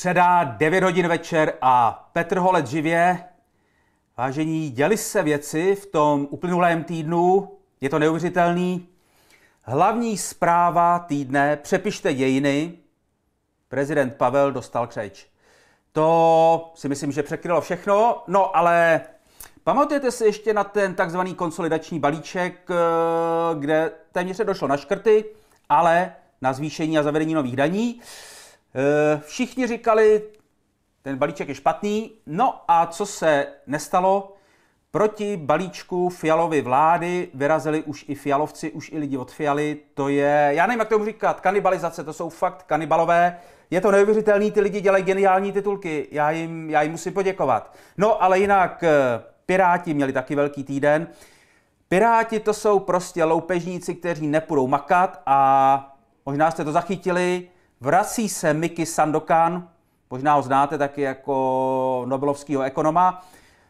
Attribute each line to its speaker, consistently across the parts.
Speaker 1: Středa, 9 hodin večer a Petr Holec živě. Vážení, děli se věci v tom uplynulém týdnu, je to neuvěřitelný. Hlavní zpráva týdne, přepište dějiny, prezident Pavel dostal křeč. To si myslím, že překrylo všechno, no ale pamatujete si ještě na ten takzvaný konsolidační balíček, eh, kde téměř se došlo na škrty, ale na zvýšení a zavedení nových daní. Eh, všichni říkali, ten balíček je špatný. No a co se nestalo? Proti balíčku Fialovy vlády vyrazili už i Fialovci, už i lidi od Fialy. To je, já nevím, jak tomu říkat, kanibalizace, to jsou fakt kanibalové. Je to neuvěřitelný, ty lidi dělají geniální titulky, já jim, já jim musím poděkovat. No ale jinak eh, Piráti měli taky velký týden. Piráti to jsou prostě loupežníci, kteří nepůjdou makat a možná jste to zachytili, Vrací se Miki Sandokan, možná ho znáte taky jako nobelovského ekonoma.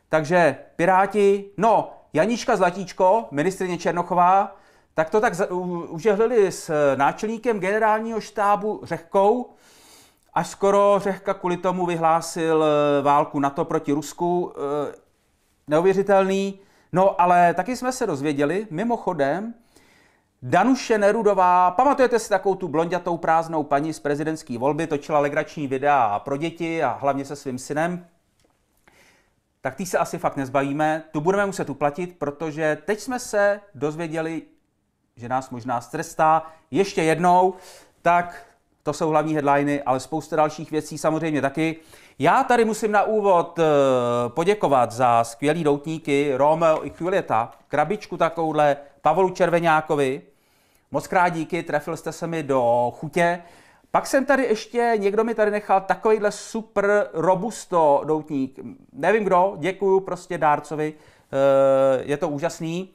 Speaker 1: Takže Piráti, no, Janíčka Zlatíčko, ministrině Černochová, tak to tak užehlili s náčelníkem generálního štábu Řehkou, až skoro Řehka kvůli tomu vyhlásil eh, válku NATO proti Rusku. Eh, neuvěřitelný. No ale taky jsme se dozvěděli, mimochodem, Danuše Nerudová, pamatujete si takovou tu blondětou prázdnou paní z prezidentské volby, točila legrační videa pro děti a hlavně se svým synem? Tak tý se asi fakt nezbavíme, tu budeme muset uplatit, protože teď jsme se dozvěděli, že nás možná strestá ještě jednou, tak to jsou hlavní headliny, ale spousta dalších věcí samozřejmě taky. Já tady musím na úvod eh, poděkovat za skvělý doutníky Romeo i Julieta, krabičku takovouhle, Pavolu Červenákovi. Moc krát díky, trefil jste se mi do chutě. Pak jsem tady ještě, někdo mi tady nechal takovýhle super robusto doutník. Nevím kdo, děkuju prostě dárcovi, eh, je to úžasný.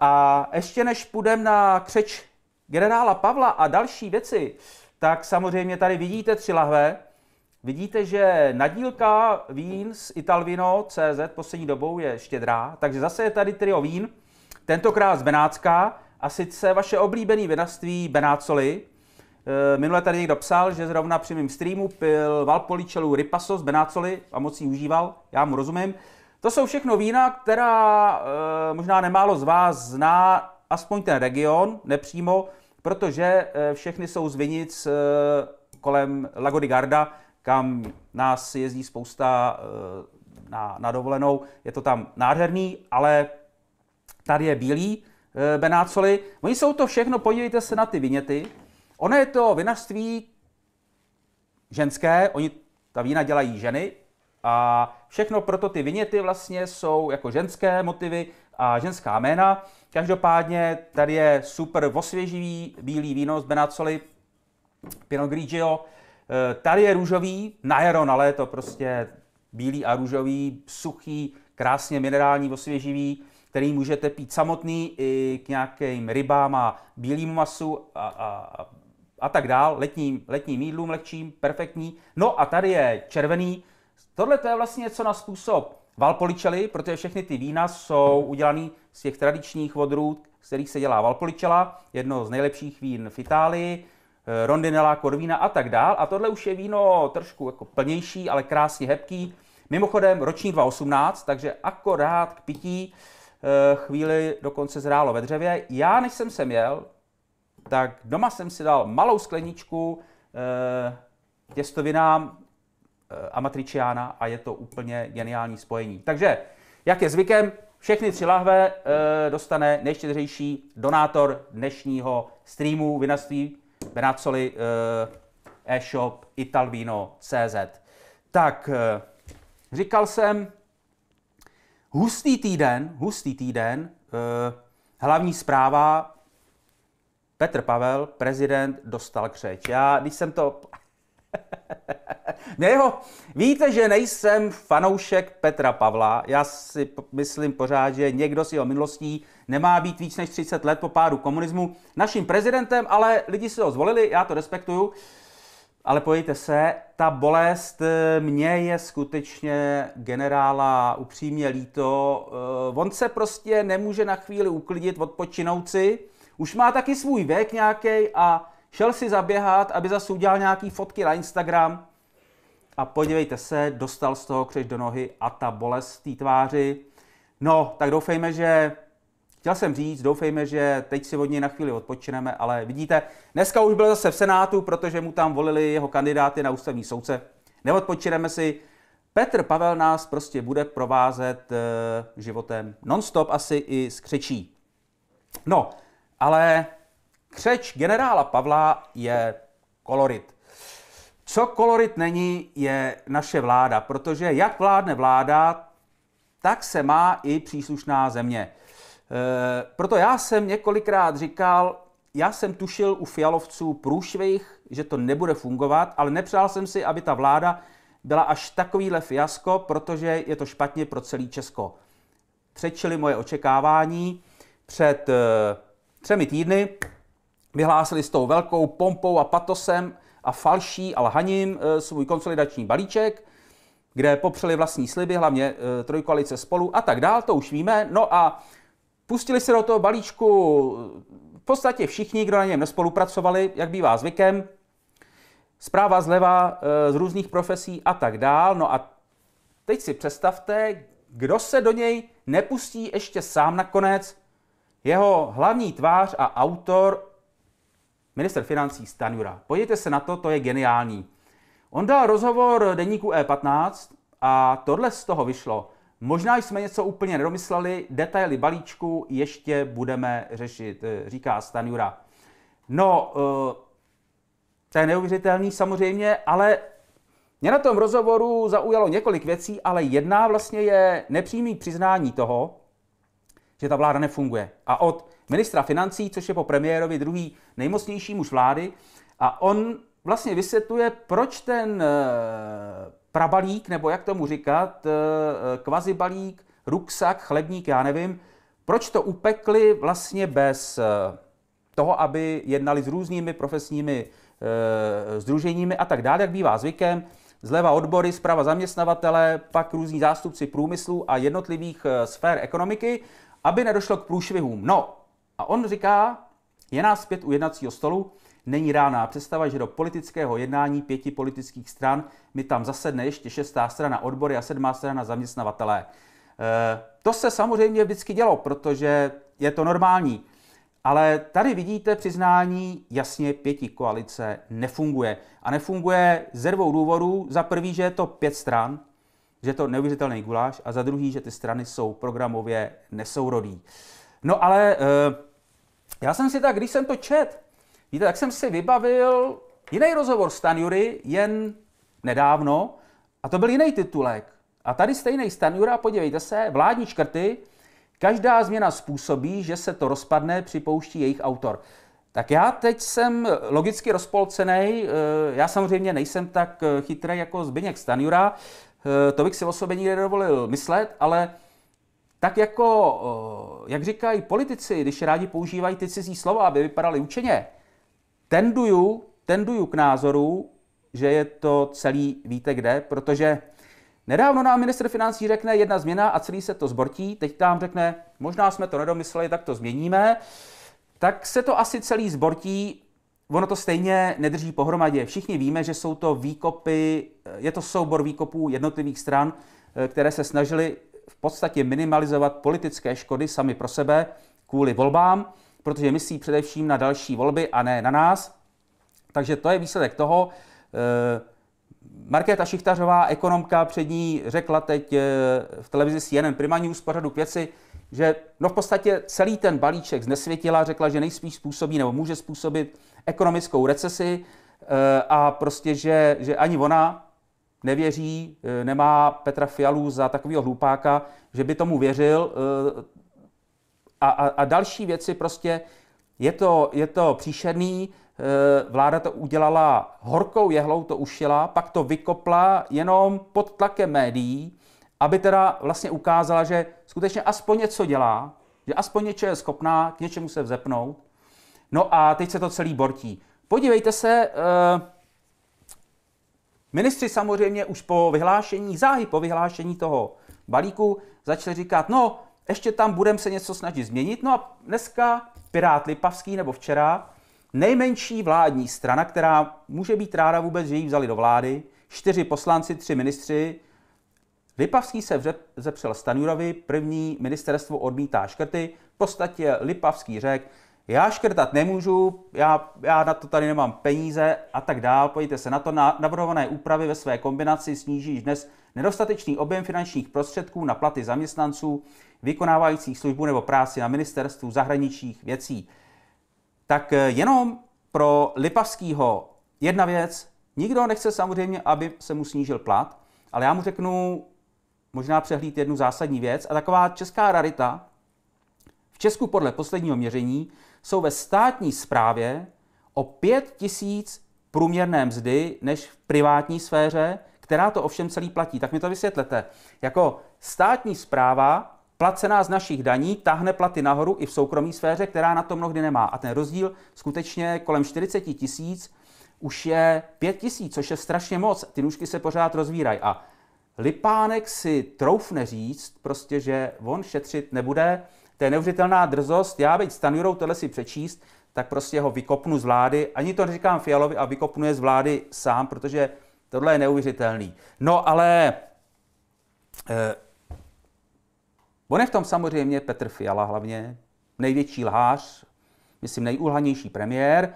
Speaker 1: A ještě než půjdem na křeč generála Pavla a další věci, tak samozřejmě tady vidíte tři lahve. Vidíte, že nadílka vín z italvino.cz poslední dobou je štědrá, takže zase je tady trio vín, tentokrát z Benátska, a sice vaše oblíbené vinařství Benácoli. E, minule tady někdo psal, že zrovna při mém streamu pil Valpoličelu Ripaso z Benácoli a moc ji užíval, já mu rozumím. To jsou všechno vína, která e, možná nemálo z vás zná aspoň ten region, nepřímo, protože e, všechny jsou z vinic kolem Lagody Garda, kam nás jezdí spousta eh, na, na dovolenou. Je to tam nádherný, ale tady je bílý eh, Benácoli. Oni jsou to všechno, podívejte se na ty viněty. Ono je to vinařství ženské, oni ta vína dělají ženy a všechno proto ty viněty vlastně jsou jako ženské motivy a ženská jména. Každopádně tady je super osvěživý bílý víno z Benácoli, Pinot Grigio, Eh, tady je růžový, na jaro, na léto prostě bílý a růžový, suchý, krásně minerální, osvěživý, který můžete pít samotný i k nějakým rybám a bílým masu a, a, a tak dál, letním, letním jídlům lehčím, perfektní. No a tady je červený. Tohle to je vlastně něco na způsob valpoličely, protože všechny ty vína jsou udělané z těch tradičních vodrů, z kterých se dělá valpoličela, jedno z nejlepších vín v Itálii. Eh, Rondinella, Korvína a tak dál. A tohle už je víno trošku jako plnější, ale krásně hebký. Mimochodem ročník 2018, takže akorát k pití eh, chvíli dokonce zrálo ve dřevě. Já, než jsem sem jel, tak doma jsem si dal malou skleničku k eh, těstovinám amatričiana a je to úplně geniální spojení. Takže, jak je zvykem, všechny tři lahve dostane nejštědřejší donátor dnešního streamu Vinařství Benacoli eh, e-shop italvino.cz. Tak, eh, říkal jsem, hustý týden, hustý týden, eh, hlavní zpráva, Petr Pavel, prezident, dostal křeč. Já, když jsem to, jeho, víte, že nejsem fanoušek Petra Pavla. Já si myslím pořád, že někdo si jeho minulostí nemá být víc než 30 let po pádu komunismu naším prezidentem, ale lidi si ho zvolili, já to respektuju. Ale pojďte se, ta bolest eh, mě je skutečně generála upřímně líto. Eh, on se prostě nemůže na chvíli uklidit, odpočinout si. Už má taky svůj věk nějaký a Šel si zaběhat, aby zase udělal nějaký fotky na Instagram a podívejte se, dostal z toho křeč do nohy a ta bolest té tváři. No, tak doufejme, že Chtěl jsem říct, doufejme, že teď si od něj na chvíli odpočineme, ale vidíte, dneska už byl zase v Senátu, protože mu tam volili jeho kandidáty na ústavní soudce. Neodpočineme si. Petr Pavel nás prostě bude provázet e, životem nonstop, asi i s křečí. No, ale Křeč generála Pavla je kolorit. Co kolorit není, je naše vláda, protože jak vládne vláda, tak se má i příslušná země. E, proto já jsem několikrát říkal, já jsem tušil u fialovců průšvih, že to nebude fungovat, ale nepřál jsem si, aby ta vláda byla až takovýhle fiasko, protože je to špatně pro celý Česko. Přečili moje očekávání před e, třemi týdny, Vyhlásili s tou velkou pompou a patosem a falší a lhaním eh, svůj konsolidační balíček, kde popřeli vlastní sliby, hlavně eh, trojkoalice spolu a tak dál, to už víme. No a pustili se do toho balíčku eh, v podstatě všichni, kdo na něm nespolupracovali, jak bývá zvykem. Zpráva zleva z různých profesí a tak dál. No a teď si představte, kdo se do něj nepustí ještě sám nakonec, jeho hlavní tvář a autor minister financí Stanjura. Podívejte se na to, to je geniální. On dal rozhovor deníku E15 a tohle z toho vyšlo. Možná jsme něco úplně nedomysleli, detaily balíčku ještě budeme řešit, eh, říká Stanjura. No, eh, to je neuvěřitelný samozřejmě, ale mě na tom rozhovoru zaujalo několik věcí, ale jedna vlastně je nepřímý přiznání toho, že ta vláda nefunguje. A od ministra financí, což je po premiérovi druhý nejmocnější muž vlády. A on vlastně vysvětluje, proč ten eh, prabalík, nebo jak tomu říkat, eh, kvazibalík, ruksak, chlebník, já nevím, proč to upekli vlastně bez eh, toho, aby jednali s různými profesními e, združeními a tak dále, jak bývá zvykem. Zleva odbory, zprava zaměstnavatele, pak různí zástupci průmyslu a jednotlivých e, sfér ekonomiky, aby nedošlo k průšvihům. No, a on říká, je nás pět u jednacího stolu, není rána představa, že do politického jednání pěti politických stran mi tam zasedne ještě šestá strana odbory a sedmá strana zaměstnavatelé. E, to se samozřejmě vždycky dělo, protože je to normální. Ale tady vidíte přiznání, jasně pěti koalice nefunguje. A nefunguje ze dvou důvodů. Za prvý, že je to pět stran, že je to neuvěřitelný guláš a za druhý, že ty strany jsou programově nesourodý. No ale e, já jsem si tak, když jsem to čet, víte, tak jsem si vybavil jiný rozhovor Tanjury jen nedávno a to byl jiný titulek. A tady stejný Stanjura, podívejte se, vládní škrty, každá změna způsobí, že se to rozpadne, připouští jejich autor. Tak já teď jsem logicky rozpolcený, eh, já samozřejmě nejsem tak eh, chytrý jako Zbigněk Stanjura, eh, to bych si o sobě nikdy nedovolil myslet, ale tak jako, eh, jak říkají politici, když rádi používají ty cizí slova, aby vypadaly učeně, tenduju, tenduju k názoru, že je to celý víte kde, protože nedávno nám minister financí řekne jedna změna a celý se to zbortí, teď nám řekne, možná jsme to nedomysleli, tak to změníme, tak se to asi celý zbortí, ono to stejně nedrží pohromadě. Všichni víme, že jsou to výkopy, je to soubor výkopů jednotlivých stran, eh, které se snažili v podstatě minimalizovat politické škody sami pro sebe kvůli volbám, protože myslí především na další volby a ne na nás. Takže to je výsledek toho. Eh, Markéta Šichtařová, ekonomka, před ní řekla teď eh, v televizi CNN Prima News pořadu k věci, že no v podstatě celý ten balíček znesvětila, řekla, že nejspíš způsobí nebo může způsobit ekonomickou recesi eh, a prostě, že, že ani ona nevěří, eh, nemá Petra Fialu za takového hlupáka, že by tomu věřil. Eh, a, a, a další věci prostě, je to, je to příšerný, eh, vláda to udělala horkou jehlou, to ušila, pak to vykopla jenom pod tlakem médií, aby teda vlastně ukázala, že skutečně aspoň něco dělá, že aspoň něčeho je schopná, k něčemu se vzepnout. No a teď se to celý bortí. Podívejte se, Ministři samozřejmě už po vyhlášení, záhy po vyhlášení toho balíku začali říkat, no, ještě tam budeme se něco snažit změnit. No a dneska Pirát Lipavský nebo včera nejmenší vládní strana, která může být ráda vůbec, že ji vzali do vlády, čtyři poslanci, tři ministři, Lipavský se vře- zepřel Stanurovi, první ministerstvo odmítá škrty, v podstatě Lipavský řekl, já škrtat nemůžu, já, já na to tady nemám peníze a tak dál. Pojďte se na to, na, navrhované úpravy ve své kombinaci sníží dnes nedostatečný objem finančních prostředků na platy zaměstnanců, vykonávajících službu nebo práci na ministerstvu zahraničních věcí. Tak eh, jenom pro Lipavského jedna věc, nikdo nechce samozřejmě, aby se mu snížil plat, ale já mu řeknu možná přehlít jednu zásadní věc a taková česká rarita, v Česku podle posledního měření jsou ve státní správě o 5 tisíc průměrné mzdy než v privátní sféře, která to ovšem celý platí. Tak mi to vysvětlete. Jako státní zpráva placená z našich daní tahne platy nahoru i v soukromé sféře, která na to mnohdy nemá. A ten rozdíl skutečně kolem 40 tisíc už je 5 tisíc, což je strašně moc. Ty nůžky se pořád rozvírají. A Lipánek si troufne říct prostě, že on šetřit nebude, to je neuvěřitelná drzost. Já být Stanjurou tohle si přečíst, tak prostě ho vykopnu z vlády. Ani to neříkám Fialovi a vykopnu je z vlády sám, protože tohle je neuvěřitelný. No ale eh, on je v tom samozřejmě Petr Fiala hlavně, největší lhář, myslím nejulhanější premiér.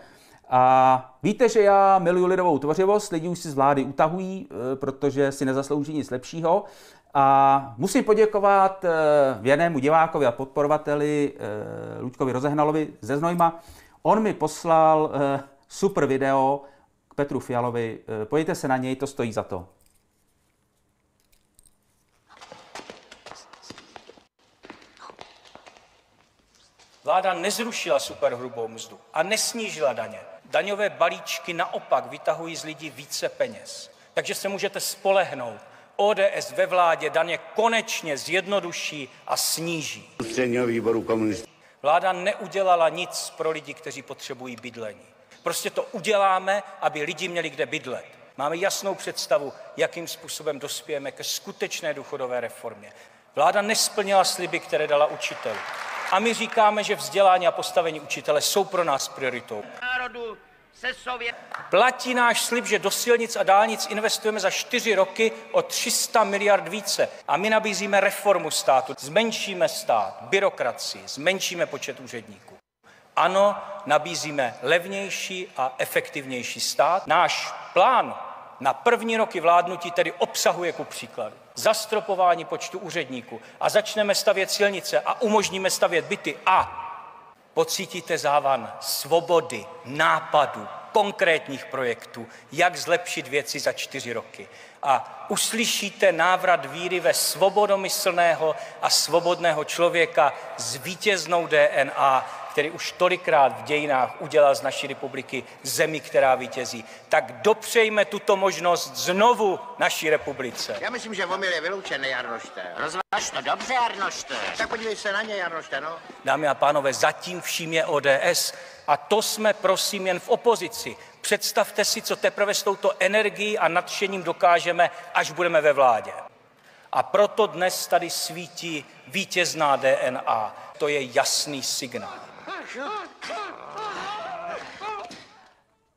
Speaker 1: A víte, že já miluju lidovou tvořivost, lidi už si z vlády utahují, eh, protože si nezaslouží nic lepšího. A musím poděkovat eh, věnému divákovi a podporovateli eh, Luďkovi Rozehnalovi ze Znojma. On mi poslal eh, super video k Petru Fialovi. Pojďte se na něj, to stojí za to.
Speaker 2: Vláda nezrušila superhrubou mzdu a nesnížila daně. Daňové balíčky naopak vytahují z lidí více peněz. Takže se můžete spolehnout ODS ve vládě daně konečně zjednoduší a sníží. výboru Vláda neudělala nic pro lidi, kteří potřebují bydlení. Prostě to uděláme, aby lidi měli kde bydlet. Máme jasnou představu, jakým způsobem dospějeme ke skutečné důchodové reformě. Vláda nesplnila sliby, které dala učitelům. A my říkáme, že vzdělání a postavení učitele jsou pro nás prioritou.
Speaker 1: Národu se Sovět...
Speaker 2: Platí náš slib, že do silnic a dálnic investujeme za čtyři roky o 300 miliard více. A my nabízíme reformu státu. Zmenšíme stát, byrokracii, zmenšíme počet úředníků. Ano, nabízíme levnější a efektivnější stát. Náš plán na první roky vládnutí tedy obsahuje ku příkladu zastropování počtu úředníků a začneme stavět silnice a umožníme stavět byty a pocítíte závan svobody, nápadu, konkrétních projektů, jak zlepšit věci za čtyři roky. A uslyšíte návrat víry ve svobodomyslného a svobodného člověka s vítěznou DNA, který už tolikrát v dějinách udělal z naší republiky zemi, která vítězí. Tak dopřejme tuto možnost znovu naší republice. Já myslím, že omyl je vyloučený, Jarnošte. Rozváž to dobře, Jarnošte. Tak podívej se na ně, Jarnošte, no. Dámy a pánové, zatím vším je ODS a to jsme, prosím, jen v opozici. Představte si, co teprve s touto energií a nadšením dokážeme, až budeme ve vládě. A proto dnes tady svítí vítězná DNA. To je jasný signál.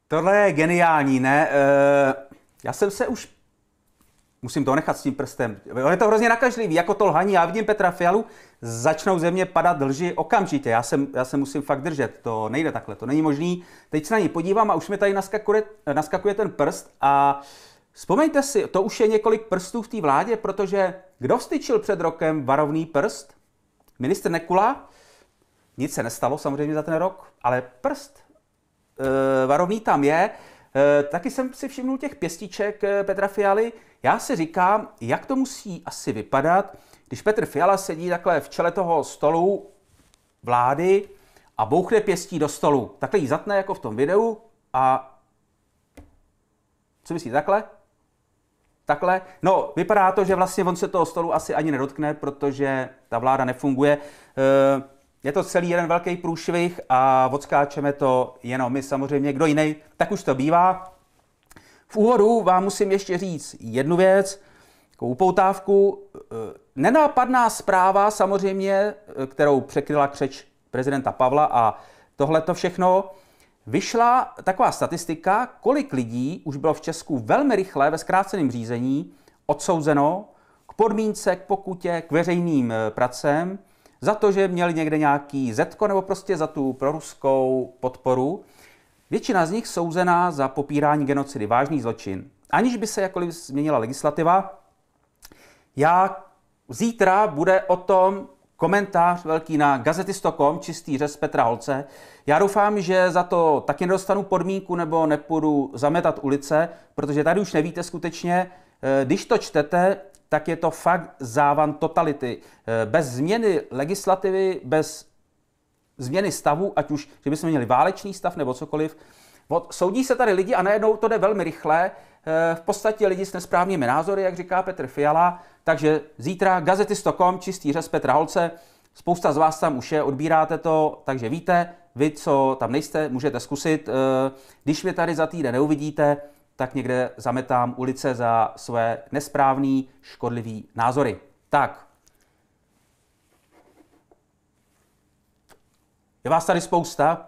Speaker 1: Tohle je geniální, ne? Eh, já jsem se už... Musím to nechat s tím prstem. On je to hrozně nakažlivý, jako to lhaní. Já vidím Petra Fialu, začnou ze mě padat lži okamžitě. Já se, já se musím fakt držet, to nejde takhle, to není možný. Teď se na ní podívám a už mi tady naskakuje, naskakuje ten prst a vzpomeňte si, to už je několik prstů v té vládě, protože kdo vstyčil před rokem varovný prst? Minister Nekula? Nic se nestalo samozřejmě za ten rok, ale prst e, varovný tam je. E, taky jsem si všimnul těch pěstiček eh, Petra Fialy. Já si říkám, jak to musí asi vypadat, když Petr Fiala sedí takhle v čele toho stolu vlády a bouchne pěstí do stolu. Takhle ji zatne jako v tom videu a co myslí, takhle? Takhle? No, vypadá to, že vlastně on se toho stolu asi ani nedotkne, protože ta vláda nefunguje. E, je to celý jeden velký průšvih a odskáčeme to jenom my samozřejmě, kdo jiný, tak už to bývá. V úvodu vám musím ještě říct jednu věc, takovou poutávku. Eh, nenápadná zpráva samozřejmě, eh, kterou překryla křeč prezidenta Pavla a tohle to všechno, vyšla taková statistika, kolik lidí už bylo v Česku velmi rychle ve zkráceném řízení odsouzeno k podmínce, k pokutě, k veřejným eh, pracem, za to, že měli někde nějaký zetko nebo prostě za tu proruskou podporu. Většina z nich souzená za popírání genocidy, vážný zločin. Aniž by se jakkoliv změnila legislativa, já zítra bude o tom komentář velký na gazetisto.com, čistý řez Petra Holce. Já doufám, že za to taky nedostanu podmínku nebo nepůjdu zametat ulice, protože tady už nevíte skutečně, eh, když to čtete, tak je to fakt závan totality. Eh, bez změny legislativy, bez změny stavu, ať už, že bychom měli válečný stav nebo cokoliv, soudí se tady lidi a najednou to jde velmi rychle. Eh, v podstatě lidi s nesprávnými názory, jak říká Petr Fiala. Takže zítra gazety Stockholm, čistý řez Petra Holce. Spousta z vás tam už je, odbíráte to, takže víte, vy, co tam nejste, můžete zkusit. Eh, když mě tady za týden neuvidíte, tak někde zametám ulice za své nesprávné, škodlivé názory. Tak. Je vás tady spousta.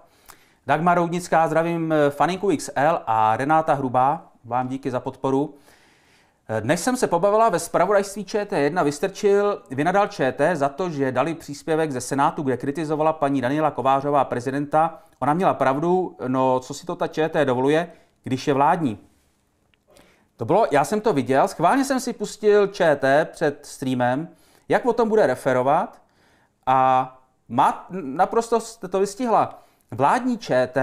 Speaker 1: Dagmar Roudnická, zdravím eh, Faninku XL a Renáta Hrubá, vám díky za podporu. Eh, dnes jsem se pobavila ve spravodajství ČT1, vystrčil, vynadal ČT za to, že dali příspěvek ze Senátu, kde kritizovala paní Daniela Kovářová prezidenta. Ona měla pravdu, no co si to ta ČT dovoluje, když je vládní. To bylo, já jsem to viděl, schválně jsem si pustil ČT před streamem, jak o tom bude referovat a má, naprosto jste to vystihla. Vládní ČT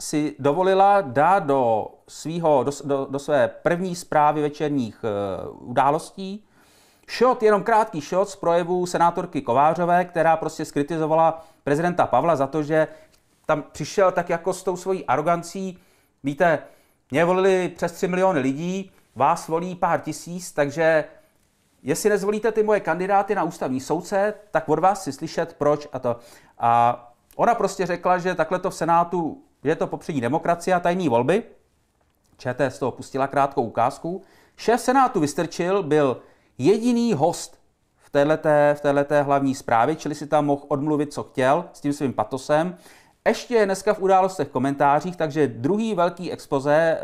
Speaker 1: si dovolila dát do, svýho, do, do, do své první zprávy večerních e, událostí šot, jenom krátký šot z projevu senátorky Kovářové, která prostě skritizovala prezidenta Pavla za to, že tam přišel tak jako s tou svojí arogancí. Víte, mě volili přes 3 miliony lidí, vás volí pár tisíc, takže jestli nezvolíte ty moje kandidáty na ústavní soudce, tak od vás si slyšet proč a to. A ona prostě řekla, že takhle to v Senátu je to popřední demokracie a tajné volby. ČT z toho pustila krátkou ukázku. Šéf Senátu vystrčil, byl jediný host v této v hlavní zprávě, čili si tam mohl odmluvit, co chtěl s tím svým patosem. Ještě je dneska v událostech komentářích, takže druhý velký expoze eh,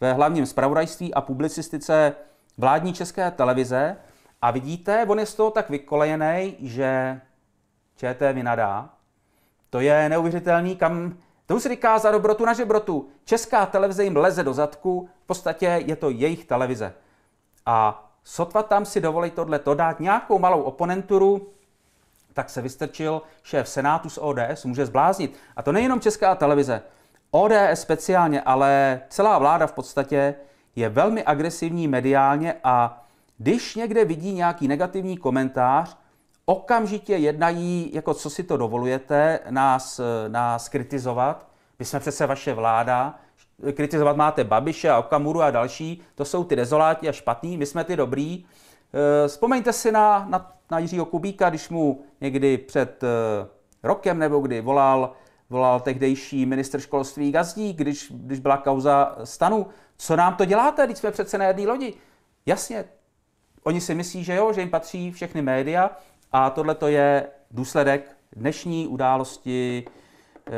Speaker 1: ve hlavním zpravodajství a publicistice vládní české televize. A vidíte, on je z toho tak vykolejený, že ČT vynadá. To je neuvěřitelný, kam... To už se říká za dobrotu na žebrotu. Česká televize jim leze do zadku, v podstatě je to jejich televize. A sotva tam si dovolí tohle to dát nějakou malou oponenturu, tak se vystrčil šéf Senátu z ODS, může zbláznit. A to nejenom česká televize. ODS speciálně, ale celá vláda v podstatě je velmi agresivní mediálně a když někde vidí nějaký negativní komentář, okamžitě jednají, jako co si to dovolujete, nás, nás kritizovat. My jsme přece vaše vláda, kritizovat máte Babiše a Okamuru a další, to jsou ty dezoláti a špatní, my jsme ty dobrý. Eh, vzpomeňte si na, na, na Jiřího Kubíka, když mu někdy před eh, rokem nebo kdy volal, volal tehdejší minister školství Gazdík, když, když byla kauza stanu, co nám to děláte, když jsme přece na jedné lodi. Jasně, oni si myslí, že jo, že jim patří všechny média a tohle to je důsledek dnešní události eh,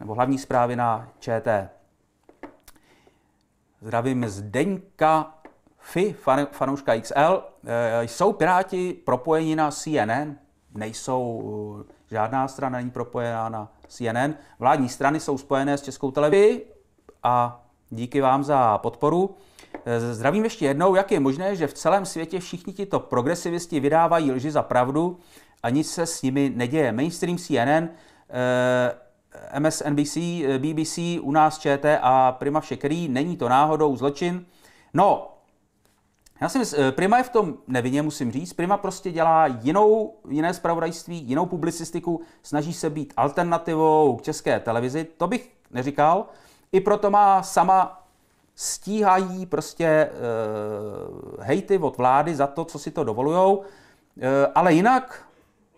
Speaker 1: nebo hlavní zprávy na ČT. Zdravím Zdeňka FI, fanouška XL, eh, jsou Piráti propojeni na CNN? Nejsou, eh, žádná strana není propojená na CNN. Vládní strany jsou spojené s Českou televizí a díky vám za podporu. Eh, zdravím ještě jednou, jak je možné, že v celém světě všichni tito progresivisti vydávají lži za pravdu a nic se s nimi neděje. Mainstream CNN, MSNBC, BBC, u nás ČT a Prima Všekrý, není to náhodou zločin. No, já si myslím, eh, Prima je v tom nevině, musím říct. Prima prostě dělá jinou, jiné zpravodajství, jinou publicistiku, snaží se být alternativou k české televizi, to bych neříkal. I proto má sama stíhají prostě e, hejty od vlády za to, co si to dovolujou. E, ale jinak,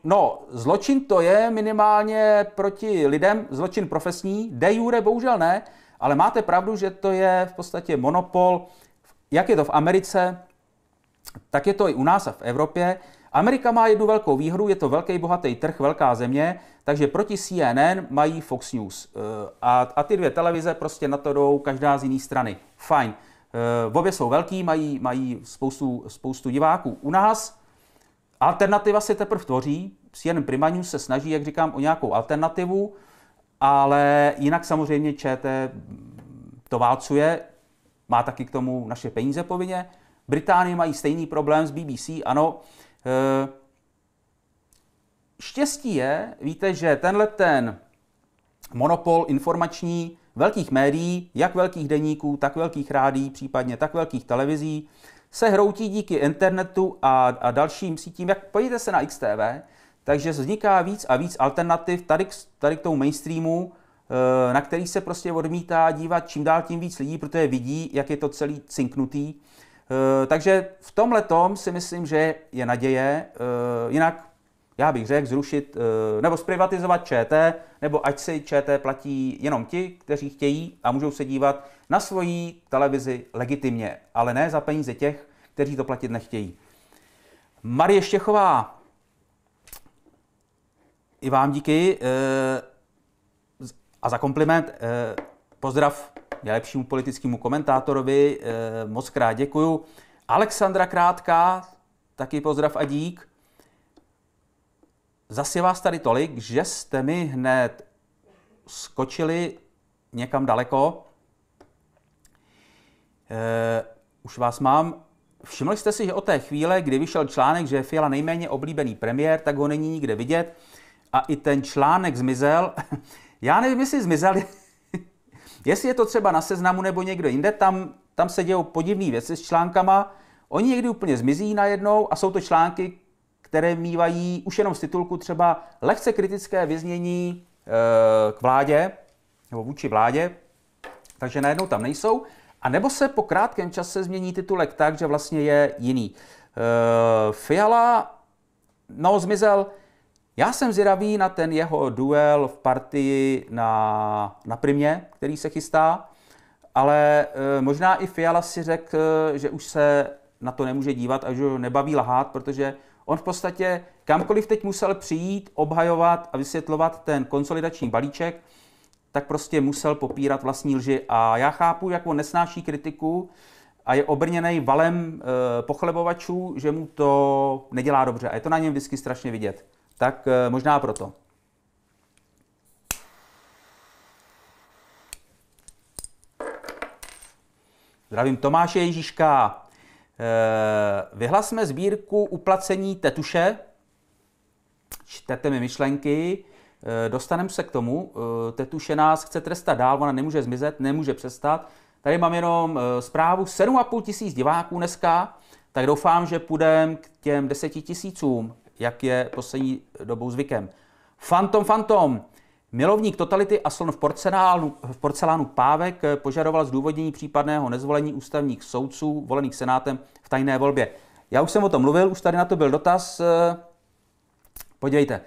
Speaker 1: no, zločin to je minimálně proti lidem, zločin profesní, de jure bohužel ne, ale máte pravdu, že to je v podstatě monopol jak je to v Americe, tak je to i u nás a v Evropě. Amerika má jednu velkou výhodu, je to velký bohatý trh, velká země, takže proti CNN mají Fox News. Eh, a, a ty dvě televize prostě na to jdou každá z jiné strany. Fajn. V eh, obě jsou velký, mají, mají spoustu, spoustu diváků. U nás alternativa se teprve tvoří, CNN Prima News se snaží, jak říkám, o nějakou alternativu, ale jinak samozřejmě ČT to válcuje, má taky k tomu naše peníze povinně, Británie mají stejný problém s BBC, ano. Eh, štěstí je, víte, že tenhle ten monopol informační velkých médií, jak velkých deníků, tak velkých rádií, případně tak velkých televizí, se hroutí díky internetu a, a dalším sítím. Jak pojďte se na XTV, takže vzniká víc a víc alternativ tady k, tady k tomu mainstreamu, eh, na který se prostě odmítá dívat čím dál tím víc lidí, protože vidí, jak je to celý cinknutý. Eh, takže v tom letom si myslím, že je naděje. Eh, jinak já bych řekl zrušit eh, nebo zprivatizovat ČT, nebo ať si ČT platí jenom ti, kteří chtějí a můžou se dívat na svoji televizi legitimně, ale ne za peníze těch, kteří to platit nechtějí. Marie Štěchová, i vám díky a za kompliment. Pozdrav nejlepšímu politickému komentátorovi eh, moc krát děkuju. Alexandra Krátká, taky pozdrav a dík. Zase vás tady tolik, že jste mi hned skočili někam daleko. E, už vás mám. Všimli jste si, že od té chvíle, kdy vyšel článek, že je Fiala nejméně oblíbený premiér, tak ho není nikde vidět. A i ten článek zmizel. Já nevím, jestli zmizel, Jestli je to třeba na seznamu nebo někde jinde, tam, tam se dějou podivné věci s článkama. Oni někdy úplně zmizí najednou a jsou to články, které mývají už jenom z titulku třeba lehce kritické vyznění eh, k vládě nebo vůči vládě, takže najednou tam nejsou. A nebo se po krátkém čase změní titulek tak, že vlastně je jiný. Eh, Fiala, no, zmizel já jsem zvědavý na ten jeho duel v partii na, na primě, který se chystá, ale e, možná i Fiala si řekl, e, že už se na to nemůže dívat a že ho nebaví lahát, protože on v podstatě kamkoliv teď musel přijít, obhajovat a vysvětlovat ten konsolidační balíček, tak prostě musel popírat vlastní lži. A já chápu, jak on nesnáší kritiku a je obrněný valem e, pochlebovačů, že mu to nedělá dobře. A je to na něm vždycky strašně vidět tak eh, možná proto. Zdravím Tomáše Ježíška. Eh, vyhlasme sbírku uplacení tetuše. Čtete mi myšlenky. Eh, dostaneme se k tomu. Tetuše nás chce trestat dál, ona nemůže zmizet, nemůže přestat. Tady mám jenom zprávu 7,5 tisíc diváků dneska, tak doufám, že půjdeme k těm 10 tisícům jak je poslední dobou zvykem. Fantom, fantom, Milovník totality a slon v porcelánu, v porcelánu Pávek požadoval zdůvodnění případného nezvolení ústavních soudců volených senátem v tajné volbě. Já už jsem o tom mluvil, už tady na to byl dotaz. Eh, podívejte,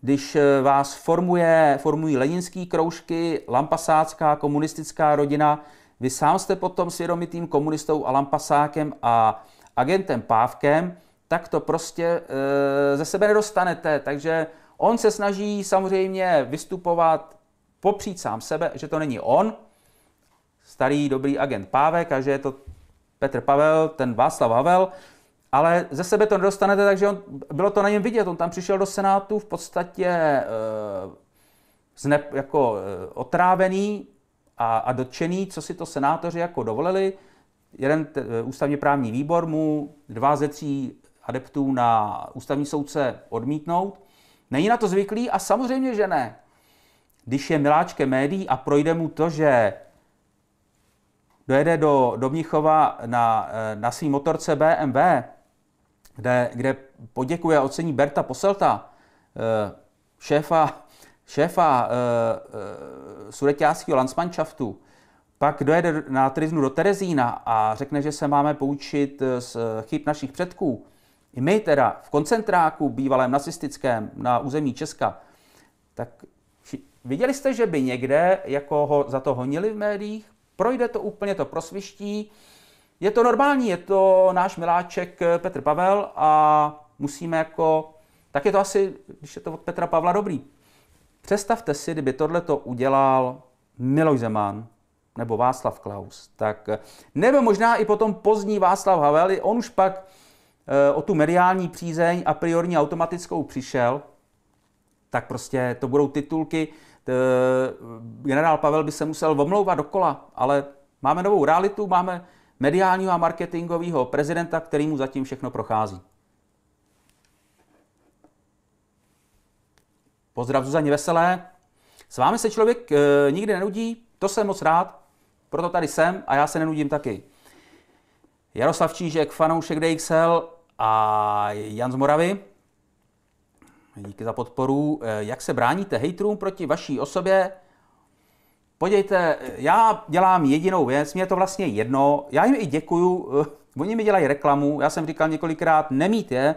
Speaker 1: když eh, vás formuje, formují leninský kroužky, lampasácká, komunistická rodina, vy sám jste potom svědomitým komunistou a lampasákem a agentem Pávkem, tak to prostě eh, ze sebe nedostanete. Takže on se snaží samozřejmě vystupovat, popřít sám sebe, že to není on, starý dobrý agent Pávek a že je to Petr Pavel, ten Václav Havel, ale ze sebe to nedostanete, takže on, bylo to na něm vidět. On tam přišel do Senátu v podstatě e, eh, zne, jako e, otrávený a, a dotčený, co si to senátoři jako dovolili. Jeden t, ústavně právní výbor mu dva ze tří adeptů na ústavní soudce odmítnout. Není na to zvyklý a samozřejmě, že ne. Když je miláčkem médií a projde mu to, že dojede do, do Mnichova na, eh, na svý motorce BMW, kde, kde poděkuje a ocení Berta Poselta, eh, šéfa, šéfa eh, sudeťáckého landsmanšaftu, pak dojede na triznu do Terezína a řekne, že se máme poučit z chyb našich předků, i my teda v koncentráku bývalém nacistickém na území Česka, tak viděli jste, že by někde, jako ho za to honili v médiích, projde to úplně to prosviští, je to normální, je to náš miláček Petr Pavel a musíme jako, tak je to asi, když je to od Petra Pavla dobrý. Představte si, kdyby tohle to udělal Miloš Zeman nebo Václav Klaus, tak nebo možná i potom pozdní Václav Havel, on už pak Eh, o tu mediální přízeň a priorní automatickou přišel, tak prostě to budou titulky. Eh, generál Pavel by se musel omlouvat dokola, ale máme novou realitu, máme mediálního a marketingového prezidenta, který mu zatím všechno prochází. Pozdrav Zuzaně Veselé. S vámi se člověk e, nikdy nenudí, to jsem moc rád, proto tady jsem a já se nenudím taky. Jaroslav Čížek, fanoušek DXL a Jan z Moravy. Díky za podporu. Eh, jak se bráníte hejtrům proti vaší osobě? Podívejte, eh, já dělám jedinou věc, mě je to vlastně jedno. Já jim i děkuju, eh, oni mi dělají reklamu, já jsem říkal několikrát, nemít je,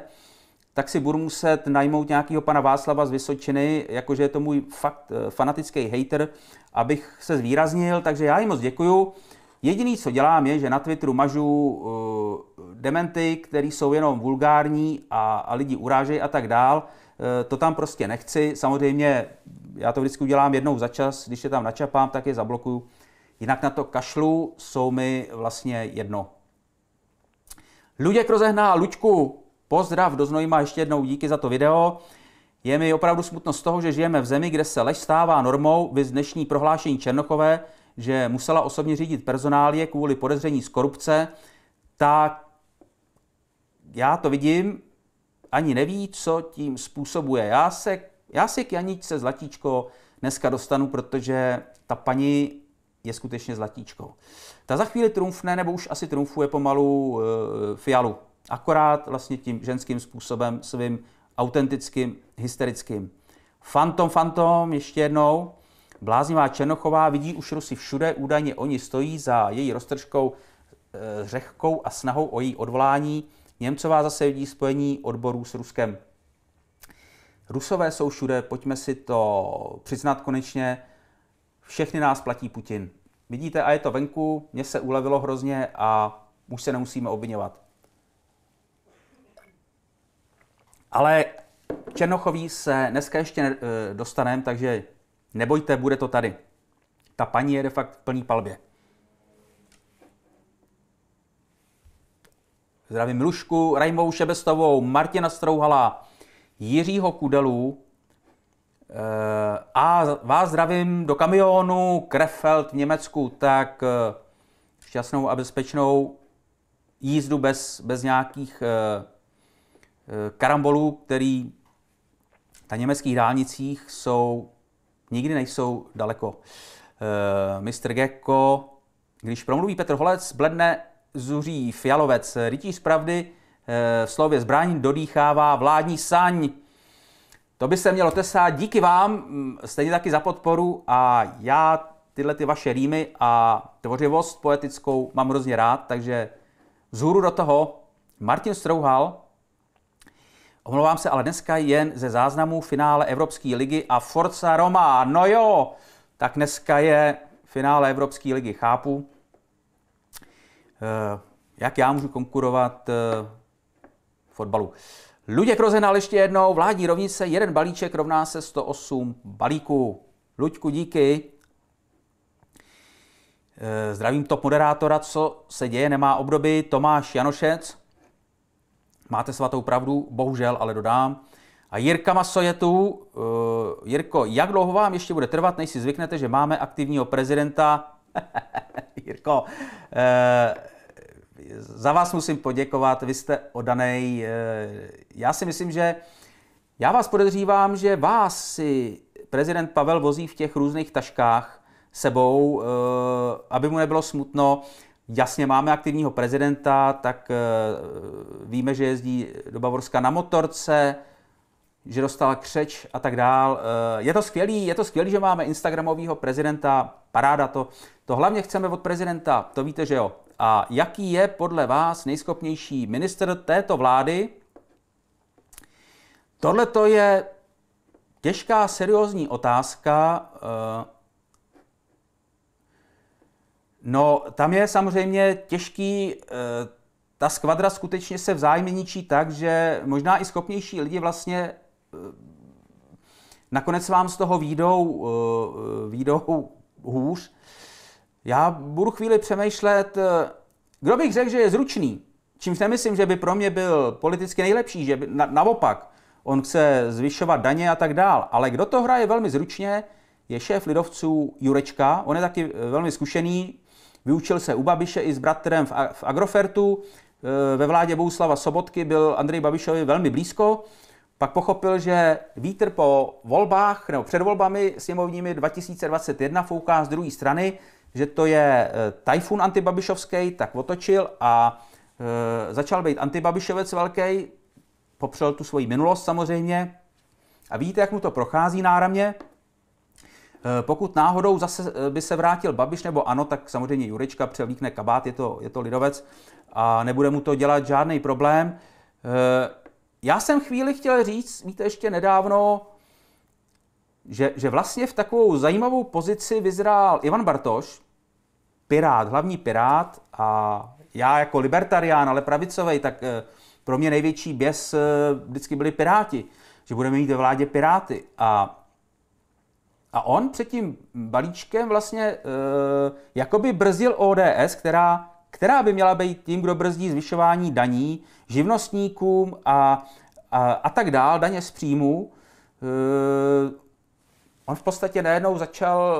Speaker 1: tak si budu muset najmout nějakého pana Václava z Vysočiny, jakože je to můj fakt fanatický hater, abych se zvýraznil, takže já jim moc děkuju. Jediný, co dělám, je, že na Twitteru mažu uh, dementy, které jsou jenom vulgární a, a lidi urážejí a tak dál. Uh, to tam prostě nechci. Samozřejmě já to vždycky udělám jednou za čas, když je tam načapám, tak je zablokuju. Jinak na to kašlu jsou mi vlastně jedno. Luděk rozehná Luďku, pozdrav do Znojma ještě jednou díky za to video. Je mi opravdu smutno z toho, že žijeme v zemi, kde se lež stává normou, vy dnešní prohlášení Černochové, že musela osobně řídit personálie kvůli podezření z korupce, tak já to vidím, ani neví, co tím způsobuje. Já se, já se k Janičce Zlatíčko dneska dostanu, protože ta paní je skutečně zlatíčkou. Ta za chvíli trumfne, nebo už asi trumfuje pomalu e, Fialu. Akorát vlastně tím ženským způsobem, svým autentickým, hysterickým. Fantom, fantom, ještě jednou. Bláznivá Černochová vidí už Rusy všude, údajně oni stojí za její roztržkou e, řehkou a snahou o její odvolání. Němcová zase vidí spojení odborů s Ruskem. Rusové jsou všude, pojďme si to přiznat konečně. Všechny nás platí Putin. Vidíte, a je to venku, mně se ulevilo hrozně a už se nemusíme obvinovat. Ale Černochový se dneska ještě eh, dostaneme, takže Nebojte, bude to tady. Ta paní de fakt v plný palbě. Zdravím Milušku, Rajmovou Šebestovou, Martina Strouhala, Jiřího Kudelu eh, a vás zdravím do kamionu Krefeld v Německu, tak eh, šťastnou a bezpečnou jízdu bez, bez nějakých eh, karambolů, který na německých dálnicích jsou nikdy nejsou daleko. E, eh, Mr. Gecko, když promluví Petr Holec, bledne zuří Fialovec. Rytíř pravdy e, v slově zbraň dodýchává vládní saň. To by se mělo tesát díky vám, hm, stejně taky za podporu a já tyhle ty vaše rýmy a tvořivost poetickou mám hrozně rád, takže vzhůru do toho. Martin Strouhal, Omlouvám se, ale dneska jen ze záznamů finále Evropské ligy a Forza Roma. No jo, tak dneska je finále Evropské ligy, chápu. Eh, jak já můžu konkurovat eh, fotbalu? Luděk Rozenal ještě jednou, vládní rovnice, jeden balíček rovná se 108 balíků. Luďku, díky. Eh, zdravím top moderátora, co se děje, nemá obdoby, Tomáš Janošec. Máte svatou pravdu, bohužel, ale dodám. A Jirka Maso je tu. Uh, eh, Jirko, jak dlouho vám ještě bude trvat, než si zvyknete, že máme aktivního prezidenta? Jirko, uh, za vás musím poděkovat, vy jste odanej. Uh, já si myslím, že já vás podezřívám, že vás si prezident Pavel vozí v těch různých taškách sebou, aby mu nebylo smutno. Jasně, máme aktivního prezidenta, tak eh, víme, že jezdí do Bavorska na motorce, že dostal křeč a tak dál. Eh, je to skvělý, je to skvělý, že máme Instagramového prezidenta, paráda to. To hlavně chceme od prezidenta, to víte, že jo. A jaký je podle vás nejskopnější minister této vlády? Tohle to je těžká, seriózní otázka. Eh, No, tam je samozřejmě těžký, eh, ta skvadra skutečně se vzájemně ničí tak, že možná i schopnější lidi vlastně eh, nakonec vám z toho výjdou, eh, výjdou hůř. Já budu chvíli přemýšlet, kdo bych řekl, že je zručný, čímž nemyslím, že by pro mě byl politicky nejlepší, že by, na, naopak, on chce zvyšovat daně a tak dál, ale kdo to hraje velmi zručně, je šéf lidovců Jurečka, on je taky velmi zkušený, Vyučil se u Babiše i s bratrem v Agrofertu. E, ve vládě Bouslava Sobotky byl Andrej Babišovi velmi blízko. Pak pochopil, že vítr po volbách nebo před volbami sněmovními 2021 fouká z druhé strany, že to je e, tajfun antibabišovský, tak otočil a e, začal být antibabišovec velký, popřel tu svoji minulost samozřejmě. A víte jak mu to prochází náramně. Eh, pokud náhodou zase eh, by se vrátil Babiš nebo ano, tak samozřejmě Jurečka převlíkne kabát, je to, je to lidovec a nebude mu to dělat žádný problém. Eh, já jsem chvíli chtěl říct, víte, ještě nedávno, že, že vlastně v takovou zajímavou pozici vyzrál Ivan Bartoš, pirát, hlavní pirát a já jako libertarián, ale pravicový, tak pro mě největší běs vždycky byli piráti, že budeme mít ve vládě piráty. A a on před tím balíčkem vlastně uh, jakoby brzdil ODS, která, která by měla být tím, kdo brzdí zvyšování daní živnostníkům a, a, a tak dál, daně z příjmu. Uh, on v podstatě najednou začal,